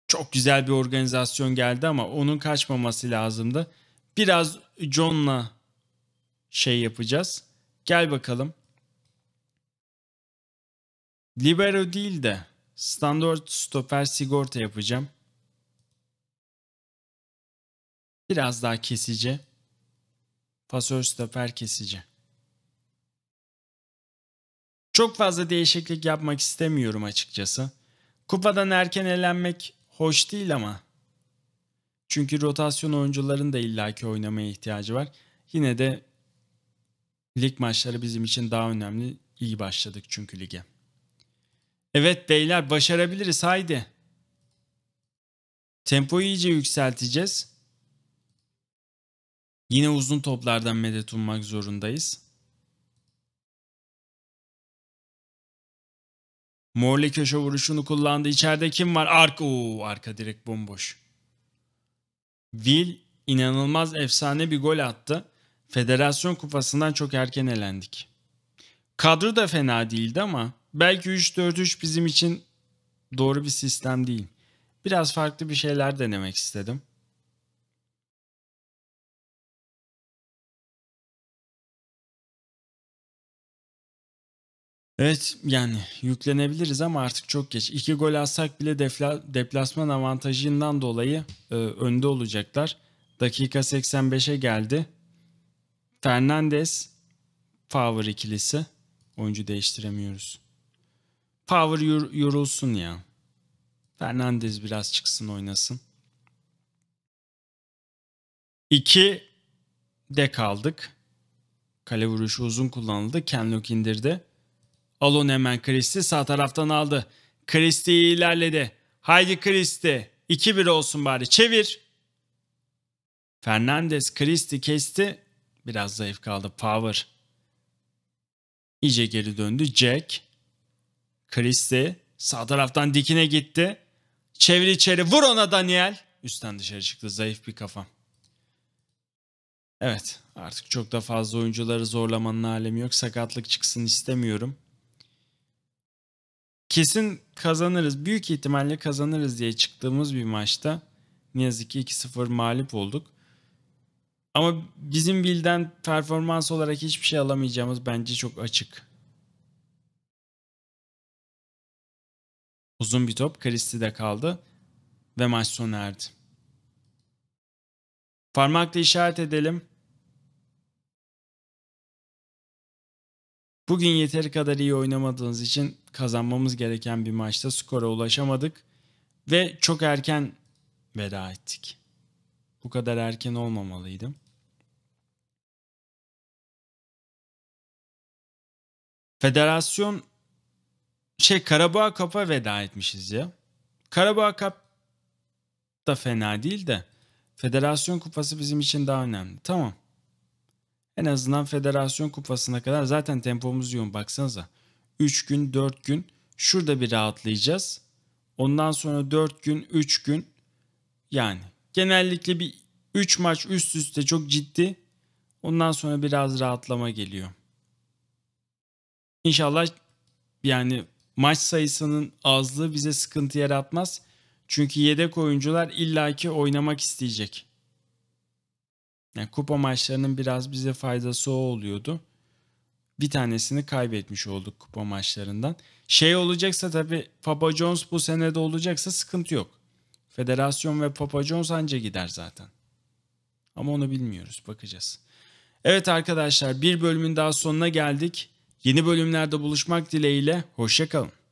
S1: Çok güzel bir organizasyon geldi ama onun kaçmaması lazımdı. Biraz John'la şey yapacağız. Gel bakalım. Libero değil de standart stoper sigorta yapacağım.
S2: Biraz daha kesici. Pasör stoper kesici. Çok fazla değişiklik
S1: yapmak istemiyorum açıkçası. Kupadan erken elenmek hoş değil ama. Çünkü rotasyon oyuncuların da illaki oynamaya ihtiyacı var. Yine de lig maçları bizim için daha önemli. İyi başladık çünkü lige. Evet beyler başarabiliriz haydi.
S2: Tempoyu iyice yükselteceğiz. Yine uzun toplardan medet ummak zorundayız.
S1: Morley köşe vuruşunu kullandı. İçeride kim var? Ark Oo, arka direkt bomboş. Will inanılmaz efsane bir gol attı. Federasyon kupasından çok erken elendik. Kadro da fena değildi ama belki 3-4-3 bizim için doğru bir sistem değil. Biraz farklı bir şeyler
S2: denemek istedim. Evet yani yüklenebiliriz ama artık çok geç. İki gol atsak bile defla, deplasman avantajından
S1: dolayı e, önde olacaklar. Dakika 85'e geldi. Fernandez Power ikilisi. Oyuncu değiştiremiyoruz. Power yor, yorulsun ya. Fernandez biraz çıksın oynasın. 2 de kaldık. Kale vuruşu uzun kullanıldı. Kenlock indirdi. Halon hemen Chris'i sağ taraftan aldı. Chris'i ilerledi. Haydi Chris'i. 2-1 olsun bari. Çevir. Fernandez Chris'i kesti. Biraz zayıf kaldı. Power. İyice geri döndü. Jack. Chris'i. Sağ taraftan dikine gitti. Çevir içeri. Vur ona Daniel. Üstten dışarı çıktı. Zayıf bir kafa. Evet artık çok da fazla oyuncuları zorlamanın alemi yok. Sakatlık çıksın istemiyorum kesin kazanırız, büyük ihtimalle kazanırız diye çıktığımız bir maçta ne yazık ki 2-0 mağlup olduk. Ama bizim bilden performans olarak hiçbir şey alamayacağımız bence çok açık.
S2: Uzun bir top Christie'de kaldı ve maç sona erdi. Parmakla işaret edelim. Bugün yeteri kadar iyi oynamadığınız için
S1: kazanmamız gereken bir maçta skora ulaşamadık ve çok erken
S2: veda ettik. Bu kadar erken olmamalıydım. Federasyon şey Karabağ Cup'a veda etmişiz ya. Karabağ Cup
S1: da fena değil de Federasyon Kupası bizim için daha önemli. Tamam. En azından Federasyon Kupası'na kadar zaten tempomuz yoğun baksanıza. 3 gün, 4 gün şurada bir rahatlayacağız. Ondan sonra 4 gün, 3 gün yani genellikle bir 3 maç üst üste çok ciddi. Ondan sonra biraz rahatlama geliyor. İnşallah yani maç sayısının azlığı bize sıkıntı yaratmaz. Çünkü yedek oyuncular illaki oynamak isteyecek. Yani kupa maçlarının biraz bize faydası o oluyordu bir tanesini kaybetmiş olduk kupa maçlarından. Şey olacaksa tabii Papa Jones bu senede olacaksa sıkıntı yok. Federasyon ve Papa Jones anca gider zaten. Ama onu bilmiyoruz. Bakacağız. Evet
S2: arkadaşlar bir bölümün daha sonuna geldik. Yeni bölümlerde buluşmak dileğiyle. Hoşçakalın.